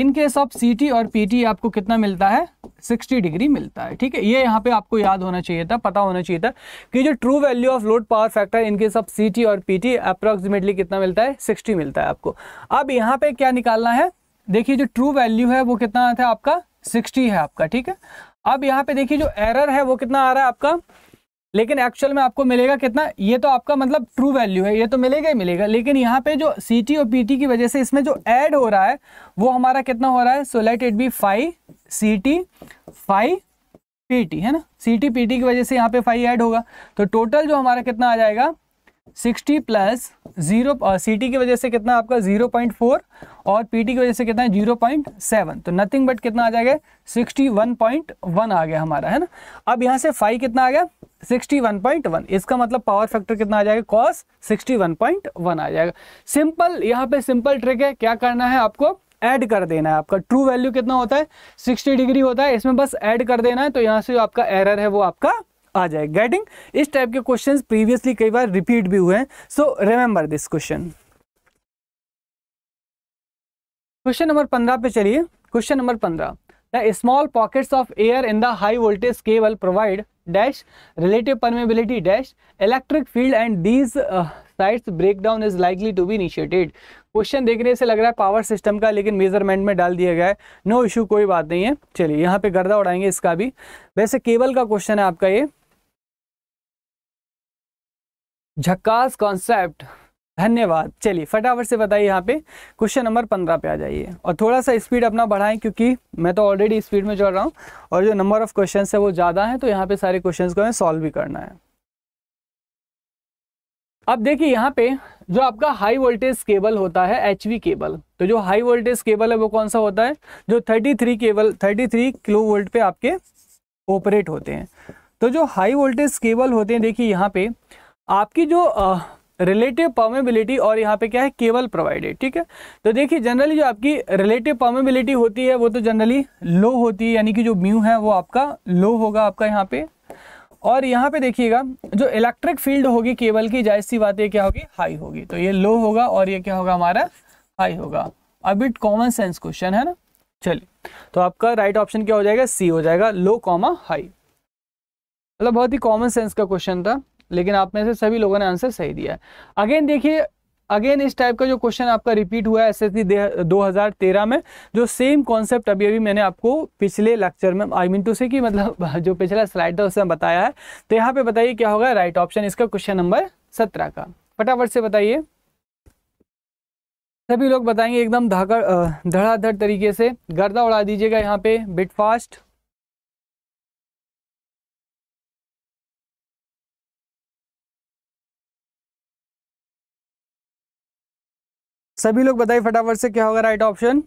in case of CT और पीटी आपको कितना मिलता है 60 डिग्री मिलता है ठीक है ये यहाँ पे आपको याद होना चाहिए था पता होना चाहिए था कि जो true value of load power factor in case of CT और पीटी अप्रोक्सीमेटली कितना मिलता है 60 मिलता है आपको अब यहाँ पे क्या निकालना है देखिए जो ट्रू वैल्यू है वो कितना आता है आपका सिक्सटी है आपका ठीक है अब यहाँ पे देखिए जो एरर है वो कितना आ रहा है आपका लेकिन एक्चुअल में आपको मिलेगा कितना ये तो आपका मतलब ट्रू वैल्यू है ये तो मिलेगा ही मिलेगा लेकिन यहाँ पे जो सी टी और पी टी की वजह से इसमें जो ऐड हो रहा है वो हमारा कितना हो रहा है so let it be five C T five P T है ना सी टी पी टी की वजह से यहाँ पे फाइव ऐड होगा तो टोटल जो हमारा कितना आ जाएगा sixty plus zero C T की वजह से कितना आपका जीरो पॉइंट फोर और पी टी की वजह से कितना है जीरो पॉइंट सेवन तो नथिंग बट कितना आ जाएगा सिक्सटी वन पॉइंट वन आ गया हमारा है ना अब यहाँ से फाइव कितना आ गया सिक्सटी वन पॉइंट वन इसका मतलब पावर फैक्टर कितना आ जाएगा cos sixty one point one आ जाएगा सिंपल यहाँ पे सिंपल ट्रिक है क्या करना है आपको ऐड कर देना है आपका ट्रू वैल्यू कितना होता है 60 डिग्री होता है इसमें बस ऐड कर देना है तो यहाँ से जो आपका एरर है वो आपका आ जाए गेटिंग इस टाइप के क्वेश्चन प्रीवियसली कई बार रिपीट भी हुए हैं so remember this question question number पंद्रह पे चलिए क्वेश्चन नंबर पंद्रह the small pockets of air in the high voltage cable provide dash relative permeability dash electric field and these sides sites breakdown is likely to be question देखने से लग रहा है पावर सिस्टम का लेकिन मेजरमेंट में डाल दिया गया है नो no इशू कोई बात नहीं है चलिए यहाँ पे गर्दा उड़ाएंगे इसका भी वैसे केबल का क्वेश्चन है आपका ये झक्कास कॉन्सेप्ट धन्यवाद चलिए फटाफट से बताइए यहाँ पे क्वेश्चन नंबर पंद्रह पे आ जाइए और थोड़ा सा स्पीड अपना बढ़ाएं क्योंकि मैं तो ऑलरेडी स्पीड में चल रहा हूँ और जो नंबर ऑफ क्वेश्चन है वो ज़्यादा है तो यहाँ पे सारे क्वेश्चन को हमें सॉल्व भी करना है अब देखिए यहाँ पे जो आपका हाई वोल्टेज केबल होता है एच केबल तो जो हाई वोल्टेज केबल है वो कौन सा होता है जो 33 केबल 33 किलो वोल्ट पे आपके ऑपरेट होते हैं तो जो हाई वोल्टेज केबल होते हैं देखिए यहाँ पे आपकी जो रिलेटिव पॉमेबिलिटी और यहाँ पे क्या है केवल प्रोवाइडेड ठीक है तो देखिए जनरली जो आपकी रिलेटिव पॉमेबिलिटी होती है वो तो जनरली लो होती है यानी कि जो म्यू है वो आपका लो होगा आपका यहाँ पे और यहाँ पे देखिएगा जो इलेक्ट्रिक फील्ड होगी केबल की जायज सी बात ये क्या होगी हाई होगी तो ये लो होगा और ये क्या होगा हमारा हाई होगा अब इट कॉमन सेंस क्वेश्चन है ना चलिए तो आपका राइट ऑप्शन क्या हो जाएगा सी हो जाएगा लो कॉमा हाई मतलब बहुत ही कॉमन सेंस का क्वेश्चन था लेकिन आप में से सभी लोगों ने आंसर सही दिया है अगेन देखिए अगेन इस टाइप का जो क्वेश्चन आपका रिपीट हुआ है एसएससी 2013 में जो सेम कॉन्सेप्ट अभी अभी मैंने आपको पिछले लेक्चर में आई मीन टू से कि मतलब *laughs* जो पिछला स्लाइड था उसमें बताया है तो यहाँ पे बताइए क्या होगा राइट ऑप्शन इसका क्वेश्चन नंबर सत्रह का फटाफट से बताइए सभी लोग बताएंगे एकदम धागा धड़ाधड़ तरीके से गर्दा उड़ा दीजिएगा यहाँ पे बिट फास्ट सभी लोग बताइए फटाफट से क्या होगा right option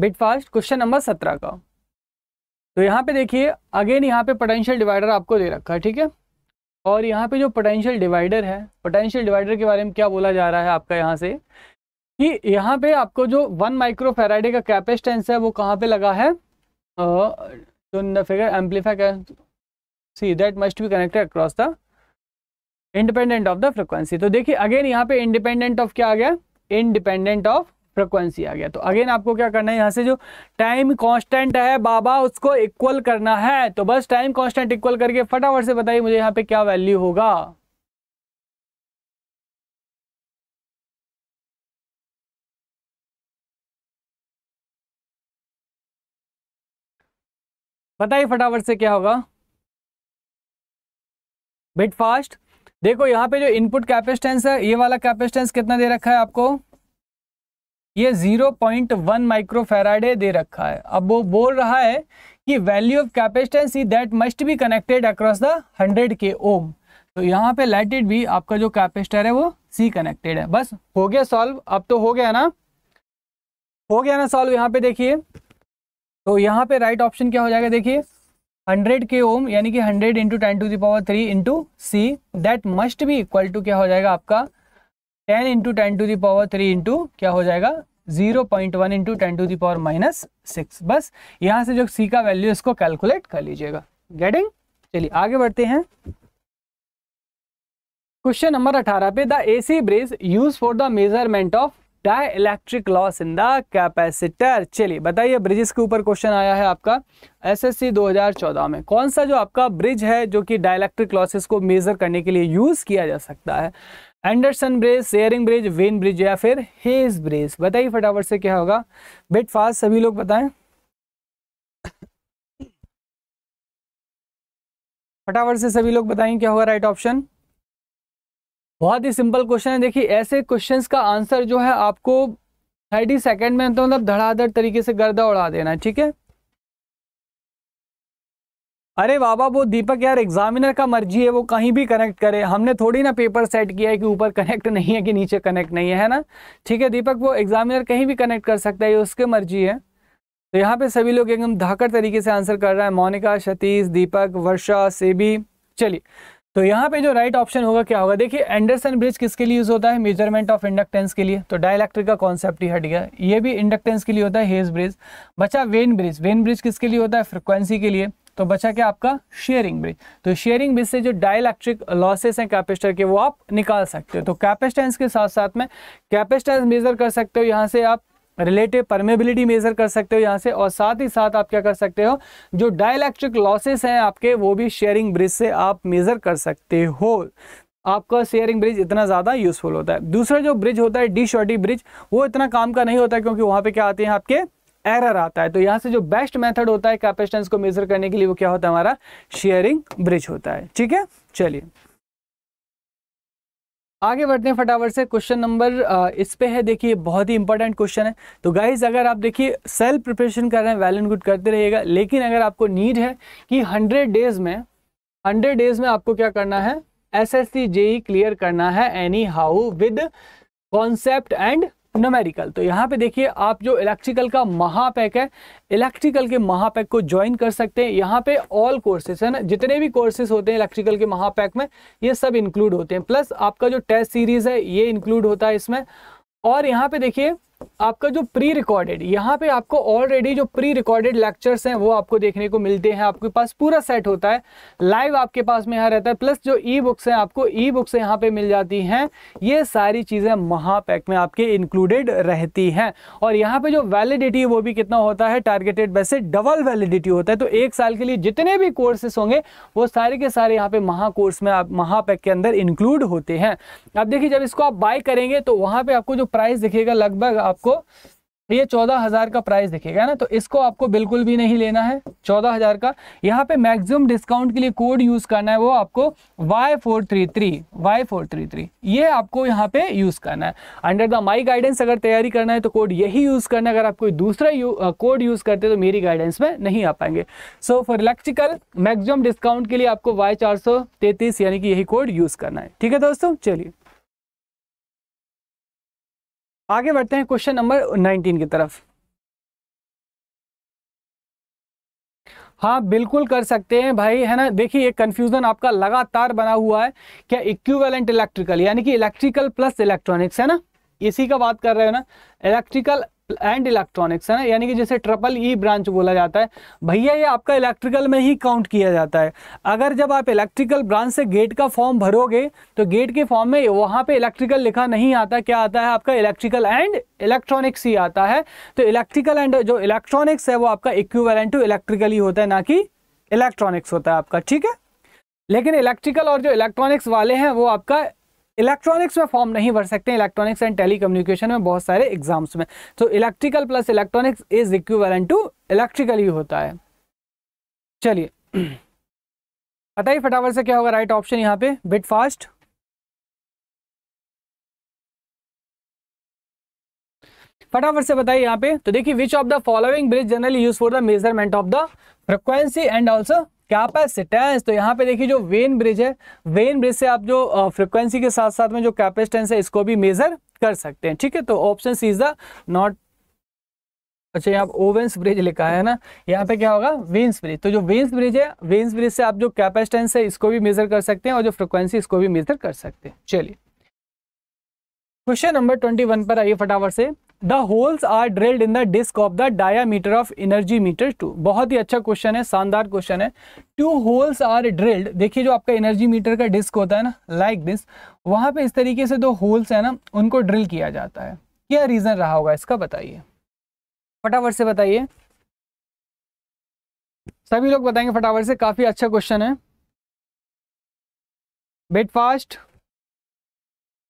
bit fast question number सत्रह का तो यहाँ पे देखिए अगेन यहाँ पे पोटेंशियल डिवाइडर आपको दे रखा है ठीक है और यहाँ पे जो पोटेंशियल डिवाइडर है पोटेंशियल डिवाइडर के बारे में क्या बोला जा रहा है आपका यहाँ से कि यहाँ पे आपको जो वन माइक्रो फेराइडे का कैपेसिटेंस है वो कहाँ पे लगा है तो figure amplify C that must be connected across the independent of the frequency तो देखिए अगेन यहाँ पे इंडिपेंडेंट ऑफ क्या आ गया इंडिपेंडेंट ऑफ फ्रिक्वेंसी आ गया तो अगेन आपको क्या करना है यहाँ से जो टाइम कांस्टेंट है बाबा उसको इक्वल करना है तो बस टाइम कांस्टेंट इक्वल करके फटाफट से बताइए मुझे यहाँ पे क्या वैल्यू होगा बताइए फटाफट से क्या होगा बिट फास्ट देखो यहाँ पे जो इनपुट कैपेसिटेंस है ये वाला कैपेसिटेंस कितना दे रखा है आपको ये 0.1 पॉइंट माइक्रोफेराडे दे रखा है अब वो बोल रहा है कि वैल्यू ऑफ कैपेसिटेंस ही that must be connected across the 100 K ओम तो यहाँ पे लाइटेड भी आपका जो कैपेसिटर है वो सी कनेक्टेड है बस हो गया सॉल्व अब तो हो गया ना हो गया ना सॉल्व यहाँ पे देखिए तो यहाँ पे राइट right ऑप्शन क्या हो जाएगा देखिए हंड्रेड के ओम यानी कि hundred into ten to the power three into C that must be equal to क्या हो जाएगा आपका ten into ten to the power three into क्या हो जाएगा zero point one into ten to the power minus six बस यहाँ से जो सी का वैल्यू इसको कैलकुलेट कर लीजिएगा गेटिंग चलिए आगे बढ़ते हैं क्वेश्चन नंबर अठारह पे the AC bridge use for the measurement of dielectric loss in the capacitor चलिए बताइए ब्रिजेस के ऊपर क्वेश्चन आया है आपका एसएससी 2014 में कौन सा जो आपका ब्रिज है जो कि डायलैक्ट्रिक लॉसेस को मेजर करने के लिए यूज किया जा सकता है Anderson bridge Schering bridge Wien bridge या फिर हेज ब्रिज बताइए फटाफट से क्या होगा बेट फास्ट सभी लोग बताएं फटाफट से सभी लोग बताएं क्या होगा राइट ऑप्शन बहुत ही सिंपल क्वेश्चन है देखिए ऐसे क्वेश्चन का आंसर जो है आपको थर्टी सेकेंड में तो मतलब धड़ाधड़ तरीके से गर्दा उड़ा देना है ठीक है अरे बाबा वो दीपक यार एग्जामिनर का मर्जी है वो कहीं भी कनेक्ट करे हमने थोड़ी ना पेपर सेट किया है कि ऊपर कनेक्ट नहीं है कि नीचे कनेक्ट नहीं है है ना ठीक है दीपक वो एग्जामिनर कहीं भी कनेक्ट कर सकता है ये उसके मर्जी है तो यहाँ पे सभी लोग एकदम धाकड़ तरीके से आंसर कर रहे हैं मोनिका सतीश दीपक वर्षा सेबी चलिए तो यहाँ पे जो राइट ऑप्शन होगा क्या होगा देखिए एंडरसन ब्रिज किसके लिए यूज होता है मेजरमेंट ऑफ इंडक्टेंस के लिए तो डायलैक्ट्रिक का कॉन्सेप्ट ही हट गया ये भी इंडक्टेंस के लिए होता है हेज ब्रिज बचा वेन ब्रिज वेन ब्रिज किसके लिए होता है फ्रिक्वेंसी के लिए तो बचा क्या आपका शेयरिंग ब्रिज तो शेयरिंग ब्रिज से जो डायलैक्ट्रिक लॉसेस हैं कैपेस्टर के वो आप निकाल सकते हो तो कैपेस्टेंस के साथ साथ में कैपेस्टेंस मेजर कर सकते हो यहाँ से आप रिलेटिव परमेबिलिटी मेजर कर सकते हो यहाँ से और साथ ही साथ आप क्या कर सकते हो जो डायलैक्ट्रिक लॉसेस हैं आपके वो भी शेयरिंग ब्रिज से आप मेजर कर सकते हो आपका शेयरिंग ब्रिज इतना ज़्यादा यूजफुल होता है दूसरा जो ब्रिज होता है डी शॉर्टी ब्रिज वो इतना काम का नहीं होता क्योंकि वहाँ पे क्या आते हैं आपके एरर आता है तो यहाँ से जो बेस्ट मेथड होता है कैपेसिटेंस को मेजर करने के लिए वो क्या होता है हमारा शेयरिंग ब्रिज होता है ठीक है चलिए आगे बढ़ते हैं फटाफट से क्वेश्चन नंबर इस पे है देखिए बहुत ही इंपॉर्टेंट क्वेश्चन है तो गाइज अगर आप देखिए सेल्फ प्रिपरेशन कर रहे हैं वेल एंड गुड करते रहिएगा लेकिन अगर आपको नीड है कि हंड्रेड डेज में हंड्रेड डेज में आपको क्या करना है S S C JE clear करना है anyhow with concept and numerical तो यहाँ पे देखिए आप जो इलेक्ट्रिकल का महापैक है इलेक्ट्रिकल के महापैक को ज्वाइन कर सकते हैं यहाँ पे ऑल कोर्सेज है ना जितने भी कोर्सेज होते हैं इलेक्ट्रिकल के महापैक में ये सब इंक्लूड होते हैं प्लस आपका जो टेस्ट सीरीज है ये इंक्लूड होता है इसमें और यहाँ पे देखिए आपका जो प्री रिकॉर्डेड यहाँ पे आपको ऑलरेडी जो प्री रिकॉर्डेड लेक्चर्स हैं वो आपको देखने को मिलते हैं आपके पास पूरा सेट होता है लाइव आपके पास में यहाँ रहता है प्लस जो ई बुक्स हैं आपको ई बुक्स यहाँ पे मिल जाती हैं ये सारी चीज़ें महापैक में आपके इंक्लूडेड रहती हैं और यहाँ पे जो वैलिडिटी वो भी कितना होता है टारगेटेड वैसे डबल वैलिडिटी होता है तो एक साल के लिए जितने भी कोर्सेस होंगे वो सारे के सारे यहाँ पे महा कोर्स में आप महापैक के अंदर इंक्लूड होते हैं अब देखिए जब इसको आप बाय करेंगे तो वहाँ पर आपको जो प्राइस दिखेगा लगभग आपको ये चौदह हज़ार का प्राइस दिखेगा ना तो इसको आपको बिल्कुल भी नहीं लेना है चौदह हज़ार का यहाँ पे मैक्सिमम डिस्काउंट के लिए कोड यूज़ करना है वो आपको Y433 Y433 ये आपको यहाँ पे यूज़ करना है अंडर द माई गाइडेंस अगर तैयारी करना है तो कोड यही यूज़ करना है अगर आप कोई दूसरा यू, आ, कोड यूज़ करते तो मेरी गाइडेंस में नहीं आ पाएंगे so for electrical maximum discount के लिए आपको वाई यानी कि यही कोड यूज़ करना है ठीक है दोस्तों चलिए आगे बढ़ते हैं क्वेश्चन नंबर नाइनटीन की तरफ हाँ बिल्कुल कर सकते हैं भाई है ना देखिए एक कंफ्यूजन आपका लगातार बना हुआ है क्या इक्विवेलेंट इलेक्ट्रिकल यानी कि इलेक्ट्रिकल प्लस इलेक्ट्रॉनिक्स है ना इसी का बात कर रहे हो ना इलेक्ट्रिकल एंड इलेक्ट्रॉनिक्स है ना यानी कि जैसे ट्रिपल ई ब्रांच बोला जाता है भैया ये आपका इलेक्ट्रिकल में ही काउंट किया जाता है अगर जब आप इलेक्ट्रिकल ब्रांच से गेट का फॉर्म भरोगे तो गेट के फॉर्म में वहाँ पे इलेक्ट्रिकल लिखा नहीं आता क्या आता है आपका इलेक्ट्रिकल एंड इलेक्ट्रॉनिक्स ही आता है तो इलेक्ट्रिकल एंड जो इलेक्ट्रॉनिक्स है वो आपका इक्विवेलेंट टू इलेक्ट्रिकल ही होता है ना कि इलेक्ट्रॉनिक्स होता है आपका ठीक है लेकिन इलेक्ट्रिकल और जो इलेक्ट्रॉनिक्स वाले हैं वो आपका इलेक्ट्रॉनिक्स में फॉर्म नहीं भर सकते इलेक्ट्रॉनिक्स एंड टेली में बहुत सारे एग्जाम्स में तो electrical plus electronics is equivalent to electrical ही होता है चलिए बताइए फटाफट से क्या होगा राइट ऑप्शन यहाँ पे बिट फास्ट फटाफट से बताइए यहाँ पे तो देखिए which of the following bridge generally use for the measurement of the frequency and also capacitance तो यहाँ पे देखिए जो वेन ब्रिज है वेन ब्रिज से आप जो फ्रिक्वेंसी के साथ साथ में जो कैपेसिटेंस है इसको भी मेजर कर सकते हैं ठीक है तो option C is the not अच्छा यहाँ ओवेंस ब्रिज लिखा है ना यहाँ पे क्या होगा वेन्स ब्रिज तो जो वेन्स ब्रिज है वेन्स ब्रिज से आप जो कैपेसिटेंस है इसको भी मेजर कर सकते हैं और जो फ्रिक्वेंसी इसको भी मेजर कर सकते हैं चलिए क्वेश्चन नंबर ट्वेंटी वन पर आइए फटाफट से the holes are drilled in the disc of the diameter of energy meter to बहुत ही अच्छा क्वेश्चन है शानदार क्वेश्चन है टू होल्स आर ड्रिल्ड देखिए जो आपका एनर्जी मीटर का डिस्क होता है ना लाइक दिस वहाँ पे इस तरीके से दो होल्स है ना उनको ड्रिल किया जाता है क्या रीज़न रहा होगा इसका बताइए फटाफट से बताइए सभी लोग बताएंगे फटाफट से काफ़ी अच्छा क्वेश्चन है बेट फास्ट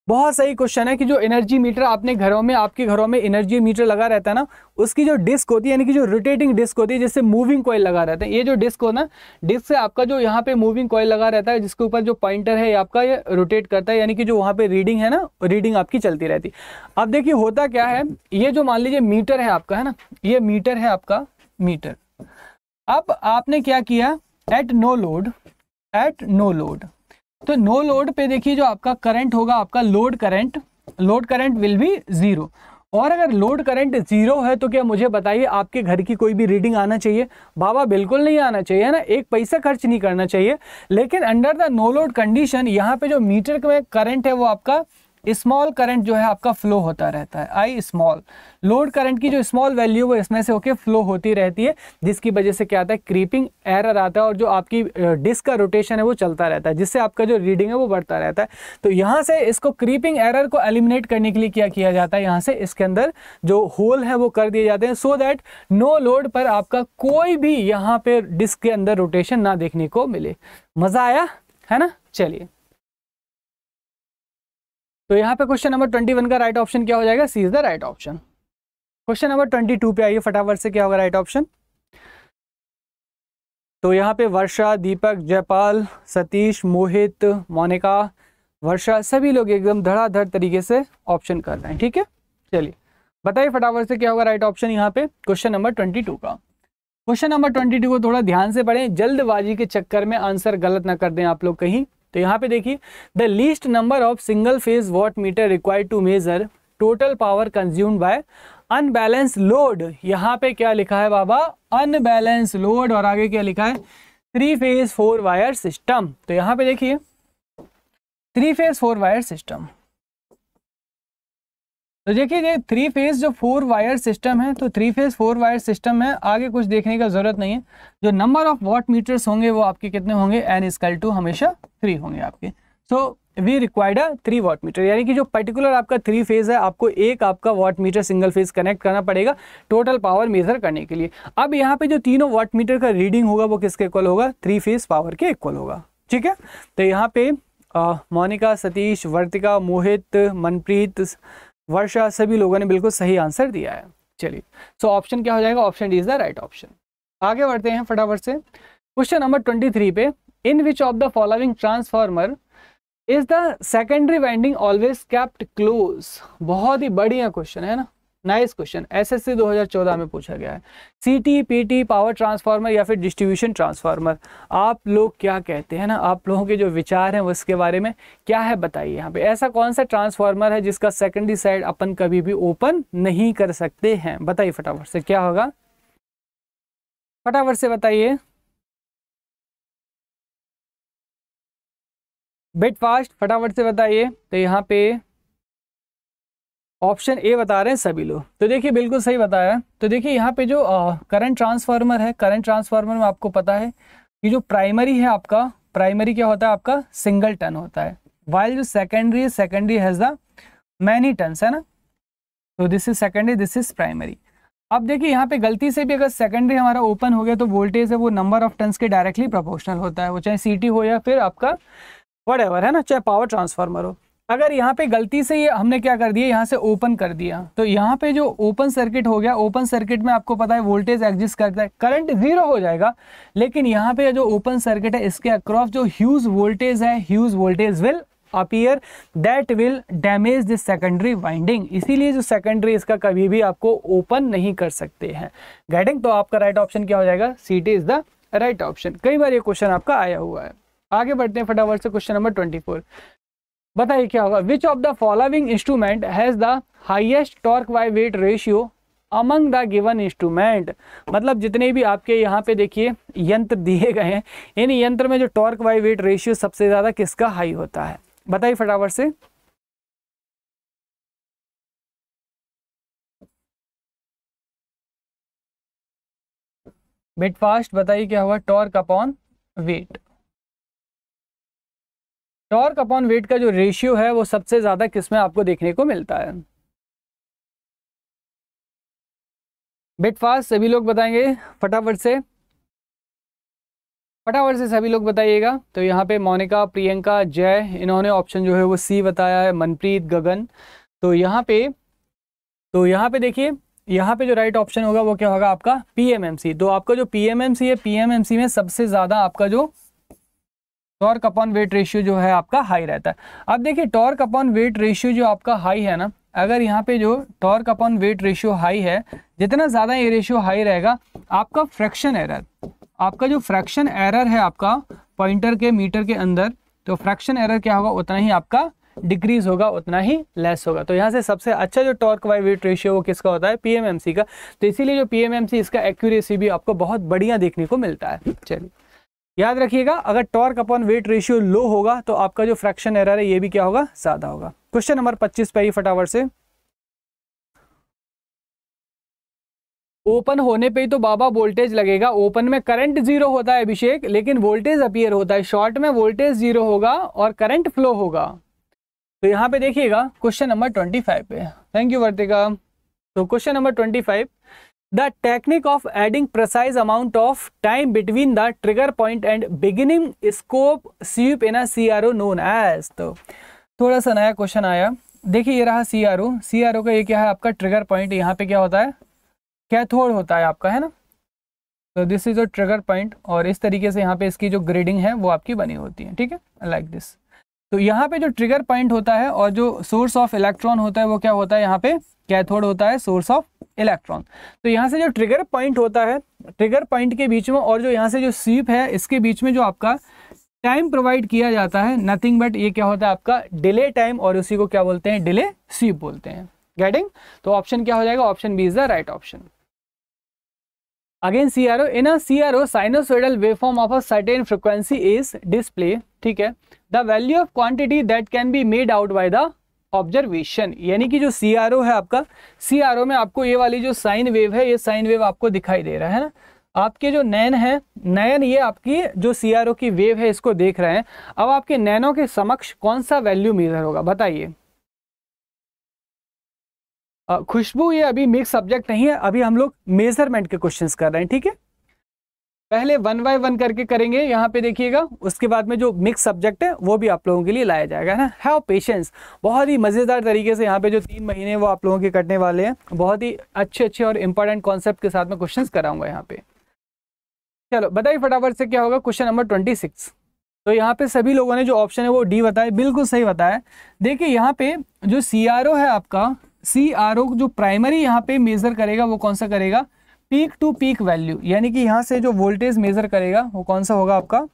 बहुत सही क्वेश्चन है कि जो एनर्जी मीटर आपने घरों में आपके घरों में एनर्जी मीटर लगा रहता है ना उसकी जो डिस्क होती है यानी कि जो रोटेटिंग डिस्क होती है जिससे मूविंग कॉयल लगा रहता है ये जो डिस्क हो ना डिस्क से आपका जो यहाँ पे मूविंग कॉयल लगा रहता है जिसके ऊपर जो पॉइंटर है आपका ये रोटेट करता है यानी कि जो वहाँ पे रीडिंग है ना रीडिंग आपकी चलती रहती है अब देखिए होता क्या है ये जो मान लीजिए मीटर है आपका है ना ये मीटर है आपका मीटर अब आपने क्या किया at no load at no load तो नो लोड पे देखिए जो आपका करंट होगा आपका load current load current will be zero और अगर लोड करंट जीरो है तो क्या मुझे बताइए आपके घर की कोई भी रीडिंग आना चाहिए बाबा बिल्कुल नहीं आना चाहिए ना एक पैसा खर्च नहीं करना चाहिए लेकिन under the no load condition यहाँ पे जो मीटर में करंट है वो आपका स्मॉल करंट जो है आपका फ्लो होता रहता है आई स्मॉल लोड करंट की जो स्मॉल वैल्यू वो इसमें से होके फ्लो होती रहती है जिसकी वजह से क्या आता है क्रीपिंग एरर आता है और जो आपकी डिस्क का रोटेशन है वो चलता रहता है जिससे आपका जो रीडिंग है वो बढ़ता रहता है तो यहाँ से इसको क्रीपिंग एरर को एलिमिनेट करने के लिए क्या किया जाता है यहाँ से इसके अंदर जो होल है वो कर दिए जाते हैं सो दैट नो लोड पर आपका कोई भी यहाँ पे डिस्क के अंदर रोटेशन ना देखने को मिले मज़ा आया है ना चलिए तो यहाँ पे क्वेश्चन नंबर ट्वेंटी वन का राइट ऑप्शन क्या हो जाएगा C is the right option question number twenty two पे आइए फटाफट से क्या होगा राइट ऑप्शन तो यहाँ पे वर्षा दीपक जयपाल सतीश मोहित मोनिका वर्षा सभी लोग एकदम धड़ाधड़ तरीके से ऑप्शन कर रहे हैं ठीक है चलिए बताइए फटाफट से क्या होगा राइट ऑप्शन यहाँ पे क्वेश्चन नंबर ट्वेंटी टू का क्वेश्चन नंबर ट्वेंटी टू को थोड़ा ध्यान से पढ़ें जल्दबाजी के चक्कर में आंसर गलत ना कर दें आप लोग कहीं तो यहाँ पे देखिए the least number of single phase watt meter required to measure total power consumed by unbalance load यहाँ पे क्या लिखा है बाबा अनबैलेंस लोड और आगे क्या लिखा है three phase four wire system तो यहाँ पे देखिए three phase four wire system तो देखिए ये थ्री फेज जो फोर वायर सिस्टम है तो three phase four wire system है आगे कुछ देखने का जरूरत नहीं है जो नंबर ऑफ वॉट मीटर्स होंगे वो आपके कितने होंगे एन स्कल टू हमेशा थ्री होंगे आपके so we required a three watt meter यानी कि जो पर्टिकुलर आपका थ्री फेज है आपको एक आपका watt meter single phase connect करना पड़ेगा टोटल पावर मेजर करने के लिए अब यहाँ पे जो तीनों वॉट मीटर का रीडिंग होगा वो किसके इक्वल होगा थ्री फेज पावर के इक्वल होगा ठीक है तो यहाँ पे मोनिका सतीश वर्तिका मोहित मनप्रीत वर्षा सभी लोगों ने बिल्कुल सही आंसर दिया है चलिए सो ऑप्शन क्या हो जाएगा option D is the right option आगे बढ़ते हैं फटाफट से क्वेश्चन नंबर ट्वेंटी थ्री पे in which of the following transformer is the secondary winding always kept close बहुत ही बढ़िया क्वेश्चन है ना नाइस क्वेश्चन एसएससी 2014 में पूछा गया है सीटी पीटी पावर ट्रांसफार्मर या फिर डिस्ट्रीब्यूशन ट्रांसफार्मर आप लोग क्या कहते हैं ना आप लोगों के जो विचार हैं उसके बारे में क्या है बताइए यहाँ पे ऐसा कौन सा ट्रांसफार्मर है जिसका सेकेंडरी साइड अपन कभी भी ओपन नहीं कर सकते हैं बताइए फटाफट से क्या होगा फटाफट से बताइए बिट फास्ट फटाफट से बताइए तो यहाँ पे ऑप्शन ए बता रहे हैं सभी लोग तो देखिए बिल्कुल सही बताया तो देखिए यहाँ पे जो करंट ट्रांसफार्मर है करंट ट्रांसफार्मर में आपको पता है कि जो प्राइमरी है आपका प्राइमरी क्या होता है आपका सिंगल टर्न होता है वाइल जो secondary secondary has the many turns है ना तो this is secondary this is primary अब देखिए यहाँ पे गलती से भी अगर सेकेंडरी हमारा ओपन हो गया तो वोल्टेज है वो नंबर ऑफ टर्न्स के डायरेक्टली प्रोपोर्शनल होता है वो चाहे सीटी हो या फिर आपका वट है ना चाहे पावर ट्रांसफार्मर हो अगर यहाँ पे गलती से ये हमने क्या कर दिया यहाँ से ओपन कर दिया तो यहाँ पे जो ओपन सर्किट हो गया ओपन सर्किट में आपको पता है वोल्टेज एग्जिस्ट करता है करंट जीरो हो जाएगा लेकिन यहाँ पे जो ओपन सर्किट है इसके अक्रॉस जो ह्यूज वोल्टेज है huge voltage will appear that will damage this secondary winding इसीलिए जो सेकेंडरी इसका कभी भी आपको ओपन नहीं कर सकते हैं गाइडिंग तो आपका राइट right ऑप्शन क्या हो जाएगा C T is the right option कई बार ये क्वेश्चन आपका आया हुआ है आगे बढ़ते हैं फटाफट से क्वेश्चन नंबर ट्वेंटी फोर बताइए क्या होगा which of the following instrument has the highest torque by weight ratio among the given instrument मतलब जितने भी आपके यहाँ पे देखिए यंत्र दिए गए हैं इन यंत्र में जो टॉर्क बाई वेट रेशियो सबसे ज़्यादा किसका हाई होता है बताइए फटाफट से मिड फास्ट बताइए क्या हुआ torque upon weight torque upon weight का जो रेशियो है वो सबसे ज़्यादा किसमें आपको देखने को मिलता है बेट फास्ट सभी लोग बताएंगे फटाफट से फटाफट से सभी लोग बताइएगा तो यहाँ पे मोनिका प्रियंका जय इन्होंने ऑप्शन जो है वो सी बताया है मनप्रीत गगन तो यहाँ पे तो यहाँ पे देखिए यहाँ पे जो राइट ऑप्शन होगा वो क्या होगा आपका पीएमएमसी तो आपका जो पीएमएमसी है पीएमएमसी में सबसे ज़्यादा आपका जो टॉर्क अपॉन वेट रेशियो जो है आपका हाई रहता है अब देखिए टॉर्क अपॉन वेट रेशियो जो आपका हाई है ना अगर यहाँ पे जो torque upon weight ratio high है जितना ज़्यादा ये रेशियो हाई रहेगा आपका फ्रैक्शन एरर आपका जो फ्रैक्शन एरर है आपका पॉइंटर के मीटर के अंदर तो फ्रैक्शन एरर क्या होगा उतना ही आपका डिक्रीज होगा उतना ही लेस होगा तो यहाँ से सबसे अच्छा जो टॉर्क वाई वेट रेशियो वो किसका होता है पीएमएमसी का तो इसीलिए जो पीएमएमसी इसका एक्यूरेसी भी आपको बहुत बढ़िया देखने को मिलता है चलिए याद रखिएगा अगर torque upon weight ratio low होगा तो आपका जो फ्रैक्शन एरर है ये भी क्या होगा ज्यादा होगा क्वेश्चन नंबर 25 पे ही फटाफट से ओपन होने पे ही तो बाबा वोल्टेज लगेगा ओपन में करंट जीरो होता है अभिषेक लेकिन वोल्टेज अपियर होता है शॉर्ट में वोल्टेज जीरो होगा और करंट फ्लो होगा तो यहाँ पे देखिएगा क्वेश्चन नंबर 25 पे थैंक यू वर्तिका तो question number 25 technique of adding precise amount of time between the trigger point and beginning scope sweep in C R O known as तो थोड़ा सा नया क्वेश्चन आया देखिए ये रहा सी R O C R O का ये क्या है आपका ट्रिगर पॉइंट यहाँ पे क्या होता है कैथोड होता है आपका है ना तो this is a trigger point और इस तरीके से यहाँ पे इसकी जो ग्रेडिंग है वो आपकी बनी होती है ठीक है लाइक दिस तो यहाँ पे जो ट्रिगर पॉइंट होता है और जो सोर्स ऑफ इलेक्ट्रॉन होता है वो क्या होता है यहाँ पे कैथोड होता है सोर्स ऑफ इलेक्ट्रॉन तो यहाँ से जो ट्रिगर पॉइंट होता है ट्रिगर पॉइंट के बीच में और जो यहाँ से जो स्वीप है इसके बीच में जो आपका टाइम प्रोवाइड किया जाता है नथिंग बट ये क्या होता है आपका डिले टाइम और उसी को क्या बोलते हैं डिले स्वीप बोलते हैं गेटिंग तो ऑप्शन क्या हो जाएगा option B is the right option again C R O in C R O sinusoidal form of a certain frequency is display ठीक है the value of quantity that can be made out by the observation यानी कि जो सी है आपका सी में आपको ये वाली जो साइन वेव है ये साइन वेव आपको दिखाई दे रहा है ना आपके जो नैन है नैन ये आपकी जो सी की वेव है इसको देख रहे हैं अब आपके नैनों के समक्ष कौन सा वैल्यू मेजर होगा बताइए खुशबू ये अभी मिक्स सब्जेक्ट नहीं है अभी हम लोग मेजरमेंट के क्वेश्चंस कर रहे हैं ठीक है पहले वन बाय वन करके करेंगे यहाँ पे देखिएगा उसके बाद में जो मिक्स सब्जेक्ट है वो भी आप लोगों के लिए लाया जाएगा ना हैव पेशेंस बहुत ही मज़ेदार तरीके से यहाँ पे जो तीन महीने वो आप लोगों के कटने वाले हैं बहुत ही अच्छे अच्छे और इंपॉर्टेंट कॉन्सेप्ट के साथ में क्वेश्चन कराऊंगा यहाँ पे चलो बताइए फटाफट से क्या होगा क्वेश्चन नंबर ट्वेंटी सिक्स तो यहाँ पे सभी लोगों ने जो ऑप्शन है वो डी बताया बिल्कुल सही बताया देखिए यहाँ पे जो सी है आपका सी जो प्राइमरी यहाँ पे मेजर करेगा वो कौन सा करेगा पीक टू पीक वैल्यू यानी कि यहाँ से जो वोल्टेज मेजर करेगा वो कौन सा होगा आपका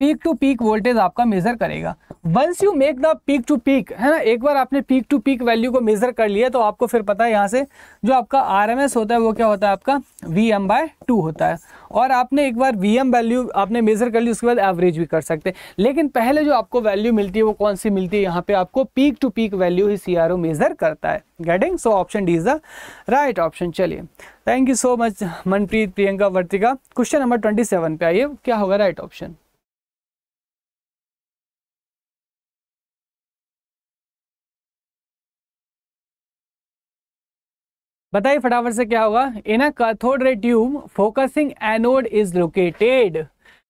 पीक टू पीक वोल्टेज आपका मेजर करेगा once you make the peak to peak है ना एक बार आपने पीक टू पीक वैल्यू को मेजर कर लिया तो आपको फिर पता है यहाँ से जो आपका आर होता है वो क्या होता है आपका वी एम बाय टू होता है और आपने एक बार वी एम वैल्यू आपने मेजर कर ली उसके बाद एवरेज भी कर सकते हैं लेकिन पहले जो आपको वैल्यू मिलती है वो कौन सी मिलती है यहाँ पे आपको पीक टू पीक वैल्यू ही सी मेजर करता है getting so option D is the right option चलिए thank you so much Manpreet Priyanka Vartika question number twenty seven पे आइए क्या होगा राइट ऑप्शन बताइए फटाफट से क्या होगा in a cathode ray tube focusing anode is located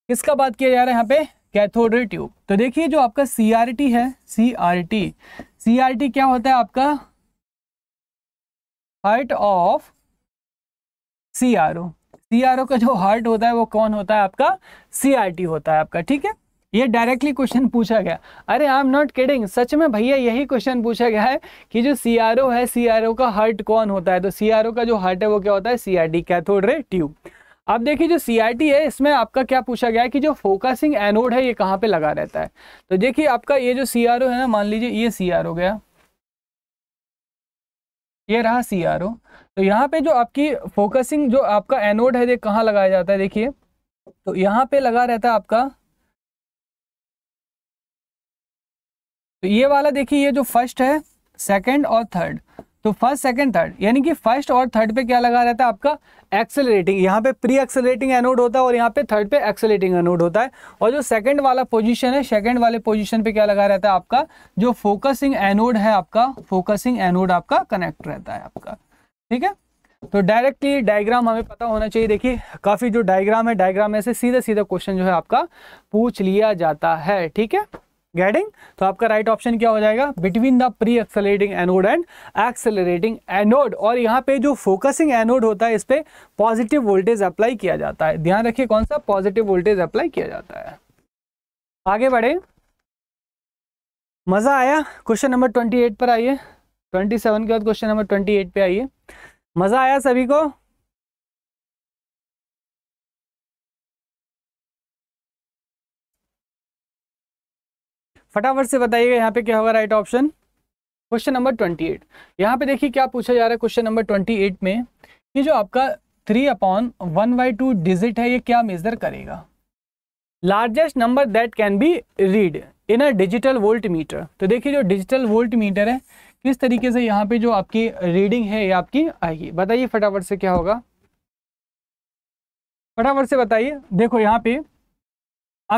किसका बात किया जा रहा है यहाँ पे कैथोड रे ट्यूब तो देखिए जो आपका सीआरटी है सीआरटी सीआरटी क्या होता है आपका height of C R O C R O का जो हार्ट होता है वो कौन होता है आपका सी आर टी होता है आपका ठीक है ये डायरेक्टली क्वेश्चन पूछा गया अरे आई एम नॉट किडिंग सच में भैया यही क्वेश्चन पूछा गया है कि जो सी आर ओ है सी आर ओ का हार्ट कौन होता है तो सी आर ओ का जो हार्ट है वो क्या होता है C R T cathode ray tube अब देखिए जो सी है इसमें आपका क्या पूछा गया है कि जो फोकसिंग एनोड है ये कहाँ पे लगा रहता है तो देखिए आपका ये जो सी आर ओ है ना मान लीजिए ये सी आर ओ गया ये रहा सी आर ओ तो यहाँ पे जो आपकी फोकसिंग जो आपका एनोड है ये कहाँ लगाया जाता है देखिए तो यहाँ पे लगा रहता है आपका तो ये वाला देखिए ये जो फर्स्ट है सेकंड और थर्ड तो फर्स्ट सेकंड थर्ड यानी कि फर्स्ट और थर्ड पे क्या लगा रहता है आपका एक्सेलरेटिंग यहाँ पे प्री एक्सेलरेटिंग एनोड होता है और यहाँ पे थर्ड पे एक्सेलरेटिंग एनोड होता है और जो सेकंड वाला पोजीशन है सेकंड वाले पोजीशन पे क्या लगा रहता है आपका जो फोकसिंग एनोड है आपका फोकसिंग एनोड आपका कनेक्ट रहता है आपका ठीक है तो डायरेक्टली डायग्राम हमें पता होना चाहिए देखिए काफ़ी जो डायग्राम है डायग्राम में से सीधे सीधे क्वेश्चन जो है आपका पूछ लिया जाता है ठीक है गेटिंग तो आपका राइट right ऑप्शन क्या हो जाएगा between the pre accelerating anode and accelerating anode और यहाँ पे जो फोकसिंग एनोड होता है इस पर पॉजिटिव वोल्टेज अप्लाई किया जाता है ध्यान रखिए कौन सा पॉजिटिव वोल्टेज अप्लाई किया जाता है आगे बढ़े मज़ा आया क्वेश्चन नंबर ट्वेंटी एट पर आइए ट्वेंटी सेवन के बाद क्वेश्चन नंबर ट्वेंटी एट पे आइए मज़ा आया सभी को फटाफट से बताइएगा यहाँ पे क्या होगा right option question number twenty eight यहाँ पे देखिए क्या पूछा जा रहा है क्वेश्चन नंबर ट्वेंटी एट में कि जो आपका three upon one by two digit है ये क्या मेजर करेगा largest number that can be read in a digital volt meter तो देखिए जो डिजिटल वोल्ट मीटर है किस तरीके से यहाँ पे जो आपकी रीडिंग है ये आपकी आएगी बताइए फटाफट से क्या होगा फटाफट से बताइए देखो यहाँ पे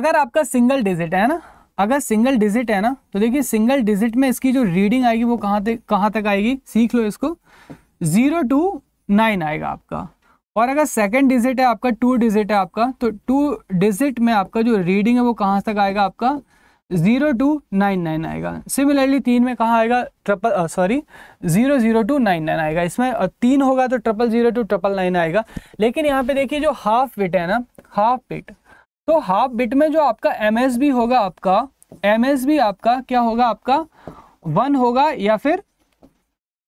अगर आपका सिंगल डिजिट है ना अगर सिंगल डिजिट है ना तो देखिए सिंगल डिजिट में इसकी जो रीडिंग आएगी वो कहाँ तक कहाँ तक आएगी सीख लो इसको जीरो टू नाइन आएगा आपका और अगर सेकंड डिजिट है आपका टू डिजिट है आपका तो टू डिजिट में आपका जो रीडिंग है वो कहाँ तक आएगा आपका जीरो टू नाइन नाइन आएगा सिमिलरली तीन में कहाँ आएगा triple sorry zero zero two nine nine आएगा इसमें uh, तीन होगा तो triple zero two triple nine आएगा लेकिन यहाँ पे देखिए जो हाफ बिट है ना हाफ बिट तो हाफ बिट में जो आपका एम होगा आपका एम आपका क्या होगा आपका वन होगा या फिर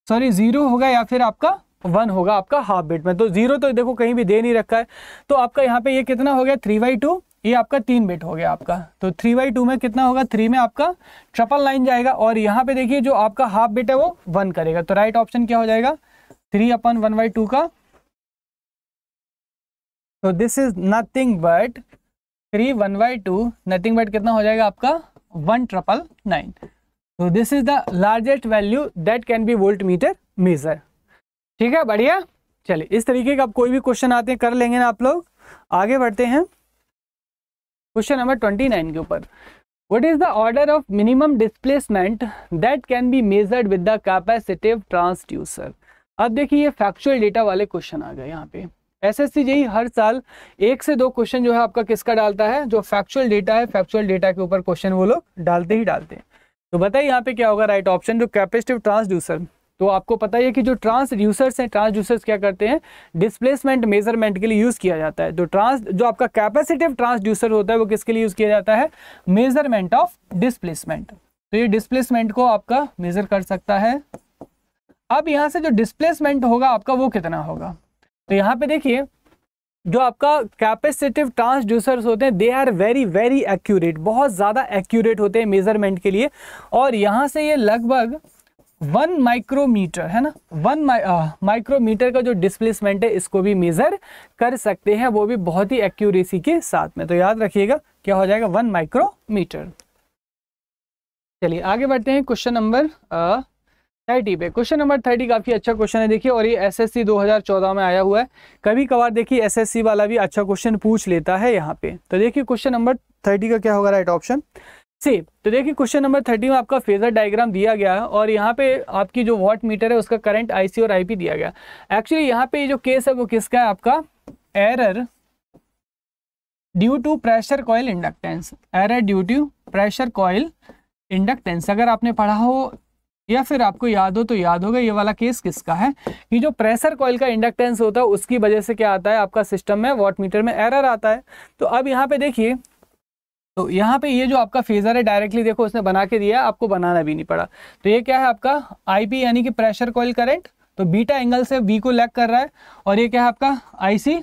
सॉरी जीरो होगा या फिर आपका वन होगा आपका हाफ बिट में तो जीरो तो देखो कहीं भी दे नहीं रखा है तो आपका यहाँ पे ये कितना हो गया थ्री बाई टू ये आपका तीन बिट हो गया आपका तो थ्री बाई टू में कितना होगा थ्री में आपका ट्रिपल लाइन जाएगा और यहाँ पे देखिए जो आपका हाफ बिट है वो वन करेगा तो राइट ऑप्शन क्या हो जाएगा three upon one by two का तो this is nothing but three one by two nothing but कितना हो जाएगा आपका वन ट्रिपल नाइन तो this is the largest value that can be volt meter measure ठीक है बढ़िया चलिए इस तरीके का आप कोई भी क्वेश्चन आते हैं कर लेंगे ना आप लोग आगे बढ़ते हैं क्वेश्चन नंबर ट्वेंटी नाइन के ऊपर what is the order of minimum displacement that can be measured with the capacitive transducer अब देखिए ये फैक्चुअल डेटा वाले क्वेश्चन आ गए यहाँ पे एसएससी जेई हर साल एक से दो क्वेश्चन जो है आपका किसका डालता है जो फैक्चुअल डेटा है फैक्चुअल डेटा के ऊपर क्वेश्चन वो लोग डालते ही डालते हैं तो बताइए यहाँ पे क्या होगा राइट ऑप्शन जो कैपेसिटिव ट्रांसड्यूसर तो आपको पता ही है कि जो ट्रांसड्यूसर्स हैं ट्रांसड्यूसर्स क्या करते हैं डिस्प्लेसमेंट मेजरमेंट के लिए यूज़ किया जाता है तो ट्रांस जो आपका कैपेसिटिव ट्रांसड्यूसर होता है वो किसके लिए यूज़ किया जाता है मेजरमेंट ऑफ डिस्प्लेसमेंट तो ये डिस्प्लेसमेंट को आपका मेजर कर सकता है अब यहाँ से जो डिस्प्लेसमेंट होगा आपका वो कितना होगा तो यहाँ पे देखिए जो आपका कैपेसिटिव ट्रांसड्यूसर्स होते हैं they are very very accurate बहुत ज़्यादा एक्यूरेट होते हैं मेजरमेंट के लिए और यहाँ से ये लगभग वन माइक्रोमीटर है ना वन माइक्रोमीटर का जो डिस्प्लेसमेंट है इसको भी मेज़र कर सकते हैं वो भी बहुत ही एक्यूरेसी के साथ में तो याद रखिएगा क्या हो जाएगा वन माइक्रोमीटर चलिए आगे बढ़ते हैं क्वेश्चन नंबर थर्टी पे क्वेश्चन नंबर थर्टी काफ़ी अच्छा क्वेश्चन है देखिए और ये एसएससी 2014 में आया हुआ है कभी कभार देखिए एसएससी वाला भी अच्छा क्वेश्चन पूछ लेता है यहाँ पे तो देखिए क्वेश्चन नंबर थर्टी का क्या होगा राइट ऑप्शन सी तो देखिए क्वेश्चन नंबर थर्टी में आपका फेजर डायग्राम दिया गया है और यहाँ पे आपकी जो वॉट मीटर है उसका करंट आईसी और आईपी दिया गया एक्चुअली यहाँ पे ये जो केस है वो किसका है आपका error due to pressure coil inductance error due to pressure coil inductance अगर आपने पढ़ा हो या फिर आपको याद हो तो याद होगा ये वाला केस किसका है कि जो प्रेशर कॉइल का इंडक्टेंस होता है उसकी वजह से क्या आता है आपका सिस्टम में वॉट मीटर में एरर आता है तो अब यहाँ पे देखिए तो यहाँ पे ये जो आपका फेजर है डायरेक्टली देखो उसने बना के दिया आपको बनाना भी नहीं पड़ा तो ये क्या है आपका आई यानी कि प्रेशर कॉइल करेंट तो बीटा एंगल से बी को लैक कर रहा है और ये क्या है आपका आईसी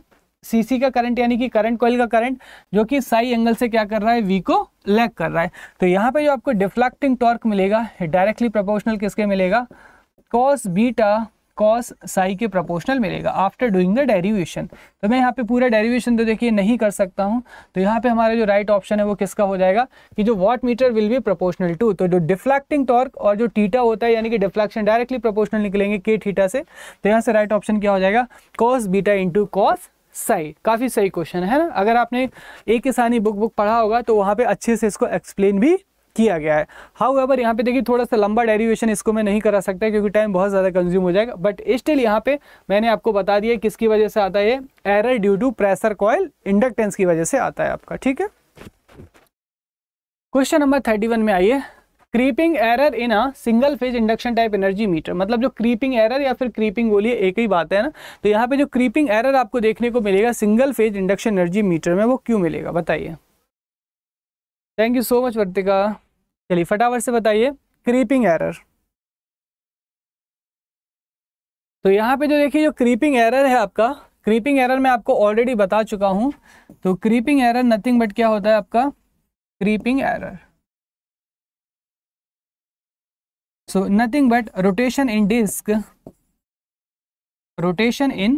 सीसी का करंट यानी कि करंट कोयल का करंट जो कि साई एंगल से क्या कर रहा है वी को लैग कर रहा है तो यहाँ पे जो आपको डिफ्लेक्टिंग टॉर्क मिलेगा डायरेक्टली प्रोपोर्शनल किसके मिलेगा कॉस बीटा कॉस साई के प्रोपोर्शनल मिलेगा आफ्टर डूइंग द डेरिवेशन तो मैं यहाँ पे पूरा डेरिवेशन तो देखिए नहीं कर सकता हूँ तो यहाँ पे हमारा जो राइट right ऑप्शन है वो किसका हो जाएगा कि जो watt meter will be proportional to तो जो डिफ्लेक्टिंग टॉर्क और जो टीटा होता है यानी कि डिफ्लेक्शन डायरेक्टली प्रोपोर्शनल निकलेंगे के थीटा से तो यहाँ से राइट right ऑप्शन क्या हो जाएगा कॉस बीटा इंटू कॉस सही काफ़ी सही क्वेश्चन है ना अगर आपने एक किसानी बुक बुक पढ़ा होगा तो वहाँ पे अच्छे से इसको एक्सप्लेन भी किया गया है हाउ एवर यहाँ पे देखिए थोड़ा सा लंबा डेरिवेशन इसको मैं नहीं करा सकता क्योंकि टाइम बहुत ज़्यादा कंज्यूम हो जाएगा बट स्टिल यहाँ पे मैंने आपको बता दिया किसकी वजह से आता है error due to pressure coil inductance की वजह से आता है आपका ठीक है क्वेश्चन नंबर थर्टी वन में आइए creeping error in a single phase induction type energy meter मतलब जो क्रीपिंग एरर या फिर क्रीपिंग बोलिए एक ही बात है ना तो यहाँ पे जो क्रीपिंग एरर आपको देखने को मिलेगा single phase induction energy meter में वो क्यों मिलेगा बताइए thank you so much Vartika चलिए फटाफट से बताइए क्रीपिंग एरर तो यहाँ पे जो देखिए जो क्रीपिंग एरर है आपका क्रीपिंग एरर मैं आपको ऑलरेडी बता चुका हूँ तो क्रीपिंग एरर नथिंग बट क्या होता है आपका creeping error so nothing but rotation in disk rotation in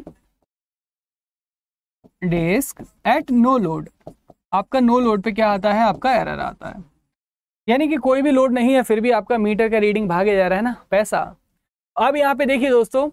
disk at no load आपका नो no लोड पे क्या आता है आपका एरर आता है यानी कि कोई भी लोड नहीं है फिर भी आपका मीटर का रीडिंग भागे जा रहा है ना पैसा अब यहाँ पे देखिए दोस्तों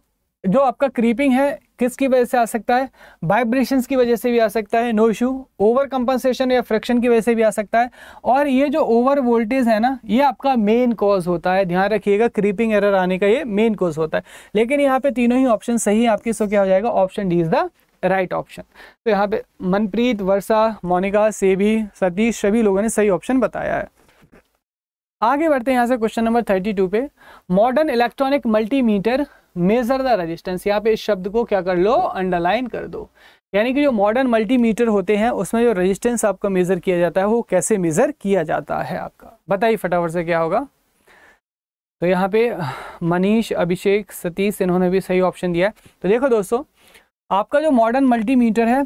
जो आपका क्रीपिंग है किसकी वजह से आ सकता है वाइब्रेशन की वजह से भी आ सकता है नो इशू ओवर कंपनसेशन या फ्रिक्शन की वजह से भी आ सकता है और ये जो ओवर वोल्टेज है ना ये आपका मेन कॉज होता है ध्यान रखिएगा क्रीपिंग एरर आने का ये मेन कॉज होता है लेकिन यहाँ पे तीनों ही ऑप्शन सही है आपके सो क्या हो जाएगा option D is the right option तो यहाँ पे मनप्रीत वर्षा मोनिका सेबी सतीश सभी लोगों ने सही ऑप्शन बताया है आगे बढ़ते हैं यहाँ से क्वेश्चन नंबर थर्टी टू पे modern electronic multimeter measure the resistance यहाँ पे इस शब्द को क्या कर लो अंडरलाइन कर दो यानी कि जो मॉडर्न मल्टीमीटर होते हैं उसमें जो रेजिस्टेंस आपका मेजर किया जाता है वो कैसे मेजर किया जाता है आपका बताइए फटाफट से क्या होगा तो यहाँ पे मनीष अभिषेक सतीश इन्होंने भी सही ऑप्शन दिया है तो देखो दोस्तों आपका जो मॉडर्न मल्टीमीटर है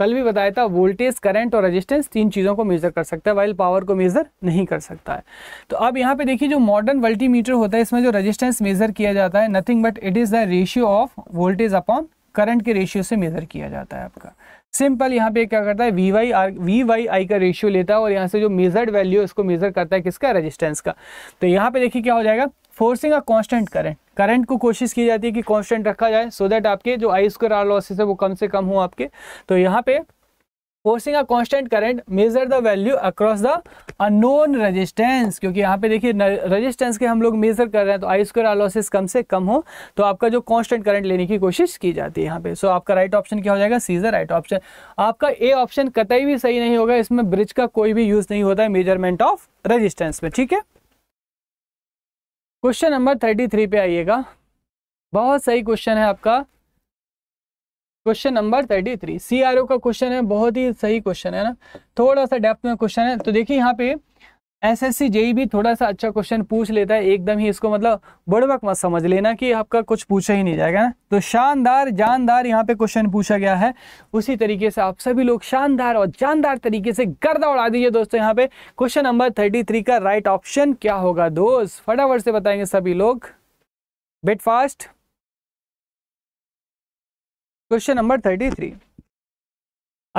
कल भी बताया था वोल्टेज करंट और रेजिस्टेंस तीन चीज़ों को मेजर कर सकता है वाइल पावर को मेजर नहीं कर सकता है तो अब यहाँ पे देखिए जो मॉडर्न मल्टीमीटर होता है इसमें जो रेजिस्टेंस मेजर किया जाता है nothing but it is the ratio of voltage upon current के रेशियो से मेजर किया जाता है आपका सिंपल यहाँ पे क्या करता है we Y are we Y आई का रेशियो लेता है और यहाँ से जो मेजर्ड वैल्यू इसको मेजर करता है किसका रेजिस्टेंस का तो यहाँ पे देखिए क्या हो जाएगा forcing a constant current current को कोशिश की जाती है कि कांस्टेंट रखा जाए सो so दैट आपके जो आई स्क्वायर आर लॉसेस है वो कम से कम हो आपके तो यहाँ पे forcing a constant current measure the value across the unknown resistance क्योंकि यहाँ पे देखिए रजिस्टेंस के हम लोग मेजर कर रहे हैं तो आई स्क्र आलोसिस कम से कम हो तो आपका जो कॉन्स्टेंट करंट लेने की कोशिश की जाती है यहाँ पे सो so, आपका राइट right ऑप्शन क्या हो जाएगा सी द राइट ऑप्शन आपका ए ऑप्शन कतई भी सही नहीं होगा इसमें ब्रिज का कोई भी यूज नहीं होता है मेजरमेंट ऑफ रजिस्टेंस में ठीक है क्वेश्चन नंबर थर्टी थ्री पे आइएगा बहुत सही क्वेश्चन है आपका question number thirty three C R O का क्वेश्चन है बहुत ही सही क्वेश्चन है ना थोड़ा सा डेप्थ में क्वेश्चन है तो देखिए यहाँ पे एस एस सी जेई भी थोड़ा सा अच्छा क्वेश्चन पूछ लेता है एकदम ही इसको मतलब बड़बक मत समझ लेना कि आपका कुछ पूछा ही नहीं जाएगा ना तो शानदार जानदार यहाँ पे क्वेश्चन पूछा गया है उसी तरीके से आप सभी लोग शानदार और जानदार तरीके से गर्दा उड़ा दीजिए दोस्तों यहाँ पे क्वेश्चन नंबर थर्टी थ्री का राइट ऑप्शन क्या होगा दोस्त फटाफट से बताएंगे सभी लोग bit fast question number thirty three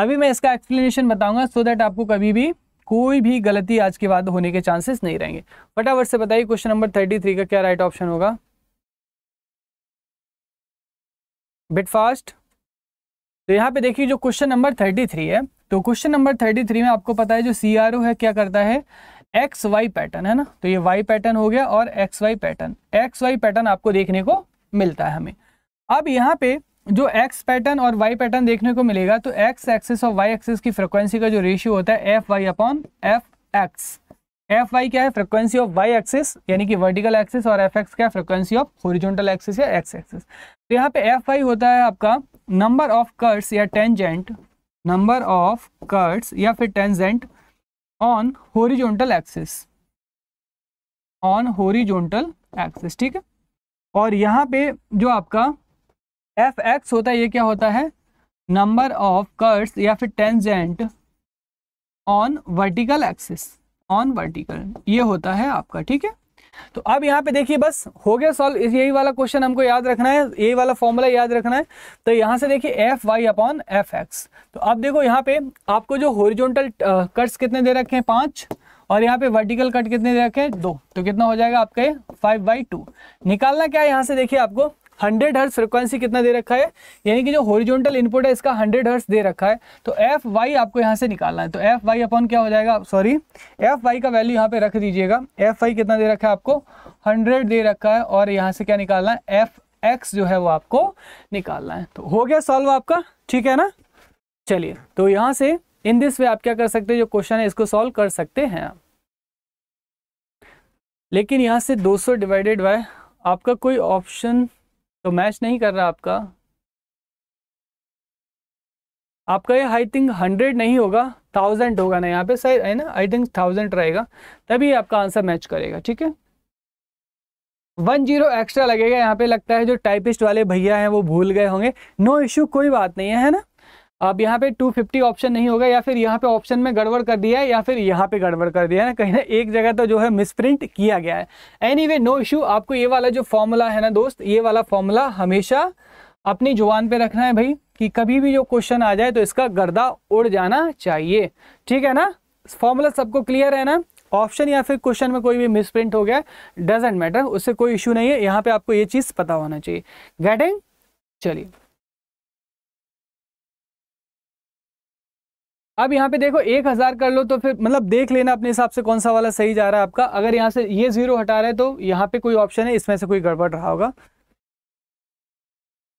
अभी मैं इसका एक्सप्लेनेशन बताऊंगा सो दैट आपको कभी भी कोई भी गलती आज के बाद होने के चांसेस नहीं रहेंगे फटाफट से बताइए क्वेश्चन नंबर थर्टी थ्री का क्या राइट ऑप्शन होगा बिट फास्ट तो यहाँ पे देखिए जो क्वेश्चन नंबर थर्टी थ्री है तो क्वेश्चन नंबर थर्टी थ्री में आपको पता है जो सी है क्या करता है एक्स वाई पैटर्न है ना तो ये वाई पैटर्न हो गया और X Y pattern X Y pattern आपको देखने को मिलता है हमें अब यहाँ पे जो एक्स पैटर्न और वाई पैटर्न देखने को मिलेगा तो एक्स एक्सिस और वाई एक्सिस की फ्रिक्वेंसी का जो रेशियो होता है F Y upon F X F Y क्या है फ्रिक्वेंसी ऑफ वाई एक्सिस यानी कि वर्टिकल एक्सिस और एफ एक्स क्या है फ्रिक्वेंसी ऑफ होरिजोनटल एक्सिस या एक्स एक्सिस तो यहाँ पे एफ वाई होता है आपका नंबर ऑफ कर्ट्स या टेंजेंट नंबर ऑफ कर्ट्स या फिर tangent on horizontal axis on horizontal axis ठीक है और यहाँ पे जो आपका एफ एक्स होता है ये क्या होता है नंबर ऑफ कर्ट्स या फिर tangent on vertical axis on vertical ये होता है आपका ठीक है तो अब यहाँ पे देखिए बस हो गया सॉल्व यही वाला क्वेश्चन हमको याद रखना है यही वाला फॉर्मूला याद रखना है तो यहाँ से देखिए F Y upon F X तो अब देखो यहाँ पे आपको जो होरिजोनटल कट्स कितने दे रखे हैं पाँच और यहाँ पे वर्टिकल कट कितने दे रखे हैं दो तो कितना हो जाएगा आपका ये फाइव बाई टू निकालना क्या है यहाँ से देखिए आपको हंड्रेड हर्स फ्रिक्वेंसी कितना दे रखा है यानी कि जो होरिजोनटल इनपुट है इसका हंड्रेड हर्स दे रखा है तो एफ वाई आपको यहाँ से निकालना है तो एफ वाई अपॉन क्या हो जाएगा सॉरी एफ वाई का वैल्यू यहाँ पे रख दीजिएगा एफ वाई कितना दे रखा है आपको हंड्रेड दे रखा है और यहाँ से क्या निकालना है एफ एक्स जो है वो आपको निकालना है तो हो गया सॉल्व आपका ठीक है ना चलिए तो यहाँ से इन दिस वे आप क्या कर सकते हैं जो क्वेश्चन है इसको सॉल्व कर सकते हैं आप लेकिन यहाँ से 200 डिवाइडेड बाय आपका कोई ऑप्शन तो मैच नहीं कर रहा आपका आपका ये आई थिंक हंड्रेड नहीं होगा थाउजेंड होगा ना यहाँ पे सही है ना आई थिंक थाउजेंड रहेगा तभी आपका आंसर मैच करेगा ठीक है वन जीरो एक्स्ट्रा लगेगा यहाँ पे लगता है जो टाइपिस्ट वाले भैया हैं वो भूल गए होंगे नो इश्यू कोई बात नहीं है है ना अब यहाँ पे 250 ऑप्शन नहीं होगा या फिर यहाँ पे ऑप्शन में गड़बड़ कर दिया है या फिर यहाँ पे गड़बड़ कर दिया है ना कहीं ना एक जगह तो जो है मिसप्रिंट किया गया है एनी वे नो इशू आपको ये वाला जो फॉर्मूला है ना दोस्त ये वाला फॉर्मूला हमेशा अपनी जुबान पे रखना है भाई कि कभी भी जो क्वेश्चन आ जाए तो इसका गर्दा उड़ जाना चाहिए ठीक है ना फॉर्मूला सबको क्लियर है ना ऑप्शन या फिर क्वेश्चन में कोई भी मिसप्रिंट हो गया डजेंट मैटर उससे कोई इशू नहीं है यहाँ पे आपको ये चीज़ पता होना चाहिए गेटिंग चलिए अब यहाँ पे देखो एक हज़ार कर लो तो फिर मतलब देख लेना अपने हिसाब से कौन सा वाला सही जा रहा है आपका अगर यहाँ से ये ज़ीरो हटा रहे तो यहाँ पे कोई ऑप्शन है इसमें से कोई गड़बड़ रहा होगा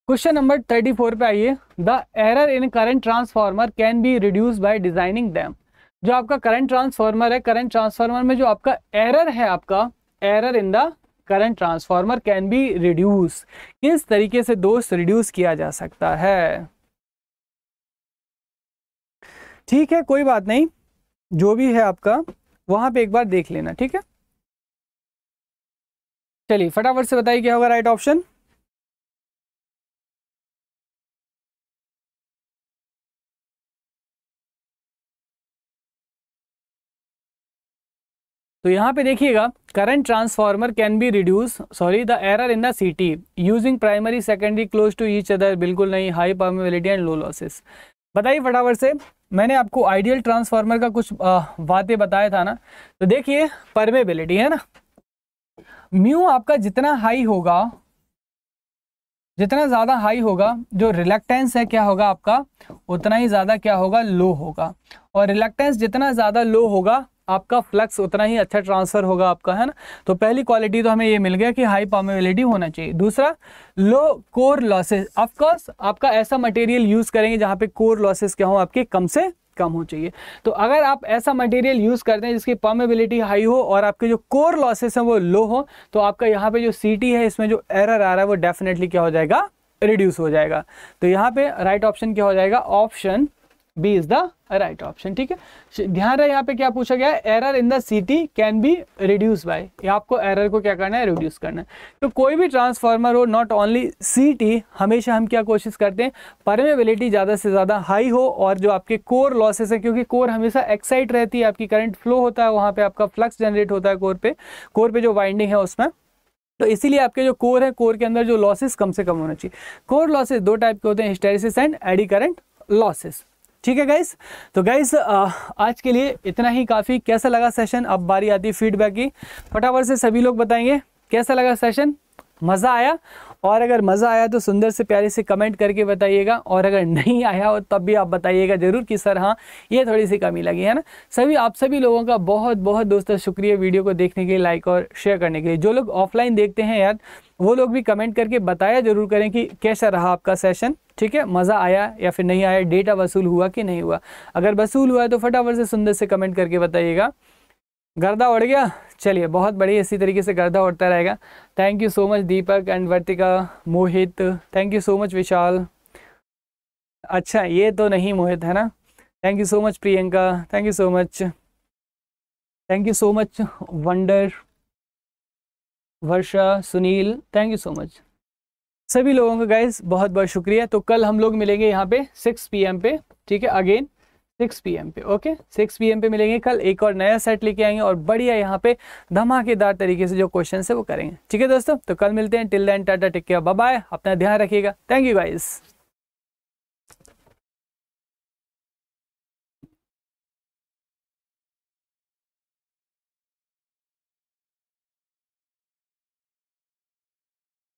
क्वेश्चन नंबर थर्टी फोर पे आइए the error in current transformer can be reduce by designing them जो आपका करंट ट्रांसफार्मर है करंट ट्रांसफार्मर में जो आपका एरर है आपका error in the current transformer can be reduce किस तरीके से दोस्त रिड्यूस किया जा सकता है ठीक है कोई बात नहीं जो भी है आपका वहां पे एक बार देख लेना ठीक है चलिए फटाफट से बताइए क्या होगा राइट ऑप्शन तो यहाँ पे देखिएगा current transformer can be reduce sorry the error in the CT using primary secondary close to each other बिल्कुल नहीं high permeability and low losses बताइए फटाफट से मैंने आपको आइडियल ट्रांसफार्मर का कुछ बातें बताया था ना तो देखिए परमेबिलिटी है ना म्यू आपका जितना हाई होगा जितना ज़्यादा हाई होगा जो रिलेक्टेंस है क्या होगा आपका उतना ही ज़्यादा क्या होगा लो होगा और रिलेक्टेंस जितना ज़्यादा लो होगा आपका फ्लक्स उतना ही अच्छा ट्रांसफ़र होगा आपका है ना तो पहली क्वालिटी तो हमें ये मिल गया कि हाई पॉमेबिलिटी होना चाहिए दूसरा लो कोर लॉसेज ऑफकोर्स आपका ऐसा मटेरियल यूज़ करेंगे जहाँ पे कोर लॉसेज क्या हो आपके कम से कम हो चाहिए तो अगर आप ऐसा मटेरियल यूज़ करते हैं जिसकी पॉमेबिलिटी हाई हो और आपके जो कोर लॉसेस हैं वो लो हो तो आपका यहाँ पे जो सी है इसमें जो एरर आ रहा है वो डेफिनेटली क्या हो जाएगा रिड्यूस हो जाएगा तो यहाँ पे राइट right ऑप्शन क्या हो जाएगा option B is the right option ठीक है ध्यान रहे यहाँ पे क्या पूछा गया है error in the CT can be reduce by आपको एरर को क्या करना है रिड्यूस करना है तो कोई भी ट्रांसफार्मर हो नॉट ओनली सिटी हमेशा हम क्या कोशिश करते हैं परमेबिलिटी ज़्यादा से ज़्यादा हाई हो और जो आपके कोर लॉसेस हैं क्योंकि कोर हमेशा एक्साइट रहती है आपकी करंट फ्लो होता है वहाँ पर आपका फ्लक्स जनरेट होता है कोर पे कोर पे जो वाइंडिंग है उसमें तो इसीलिए आपके जो कोर है कोर के अंदर जो लॉसेस कम से कम होना चाहिए कोर लॉसेस दो टाइप के होते हैं hysteresis and eddy current losses ठीक है गाइस तो गाइस आज के लिए इतना ही काफ़ी कैसा लगा सेशन अब बारी आती है फीडबैक की फटाफट से सभी लोग बताएंगे कैसा लगा सेशन मज़ा आया और अगर मज़ा आया तो सुंदर से प्यारे से कमेंट करके बताइएगा और अगर नहीं आया हो तब भी आप बताइएगा ज़रूर कि सर हाँ ये थोड़ी सी कमी लगी है ना सभी आप सभी लोगों का बहुत बहुत दोस्तों शुक्रिया वीडियो को देखने के लिए लाइक और शेयर करने के लिए जो लोग ऑफलाइन देखते हैं यार वो लोग भी कमेंट करके बताया ज़रूर करें कि कैसा रहा आपका सेशन ठीक है मज़ा आया या फिर नहीं आया डेटा वसूल हुआ कि नहीं हुआ अगर वसूल हुआ है तो फटाफट से सुंदर से कमेंट करके बताइएगा गर्दा उड़ गया चलिए बहुत बढ़िया इसी तरीके से गर्दा उड़ता रहेगा thank you so much Deepak and Vartika Mohit thank you so much Vishal अच्छा ये तो नहीं मोहित है ना thank you so much Priyanka thank you so much thank you so much वंडर Varsha Sunil thank you so much सभी लोगों का गाइज बहुत बहुत शुक्रिया तो कल हम लोग मिलेंगे यहाँ पे 6 पीएम पे ठीक है अगेन सिक्स पी पे ओके सिक्स पी पे मिलेंगे कल एक और नया सेट लेके आएंगे और बढ़िया यहाँ पे धमाकेदार तरीके से जो क्वेश्चन है वो करेंगे ठीक है दोस्तों तो कल मिलते हैं till then tata take care bye अपना ध्यान रखिएगा थैंक यू गाइज़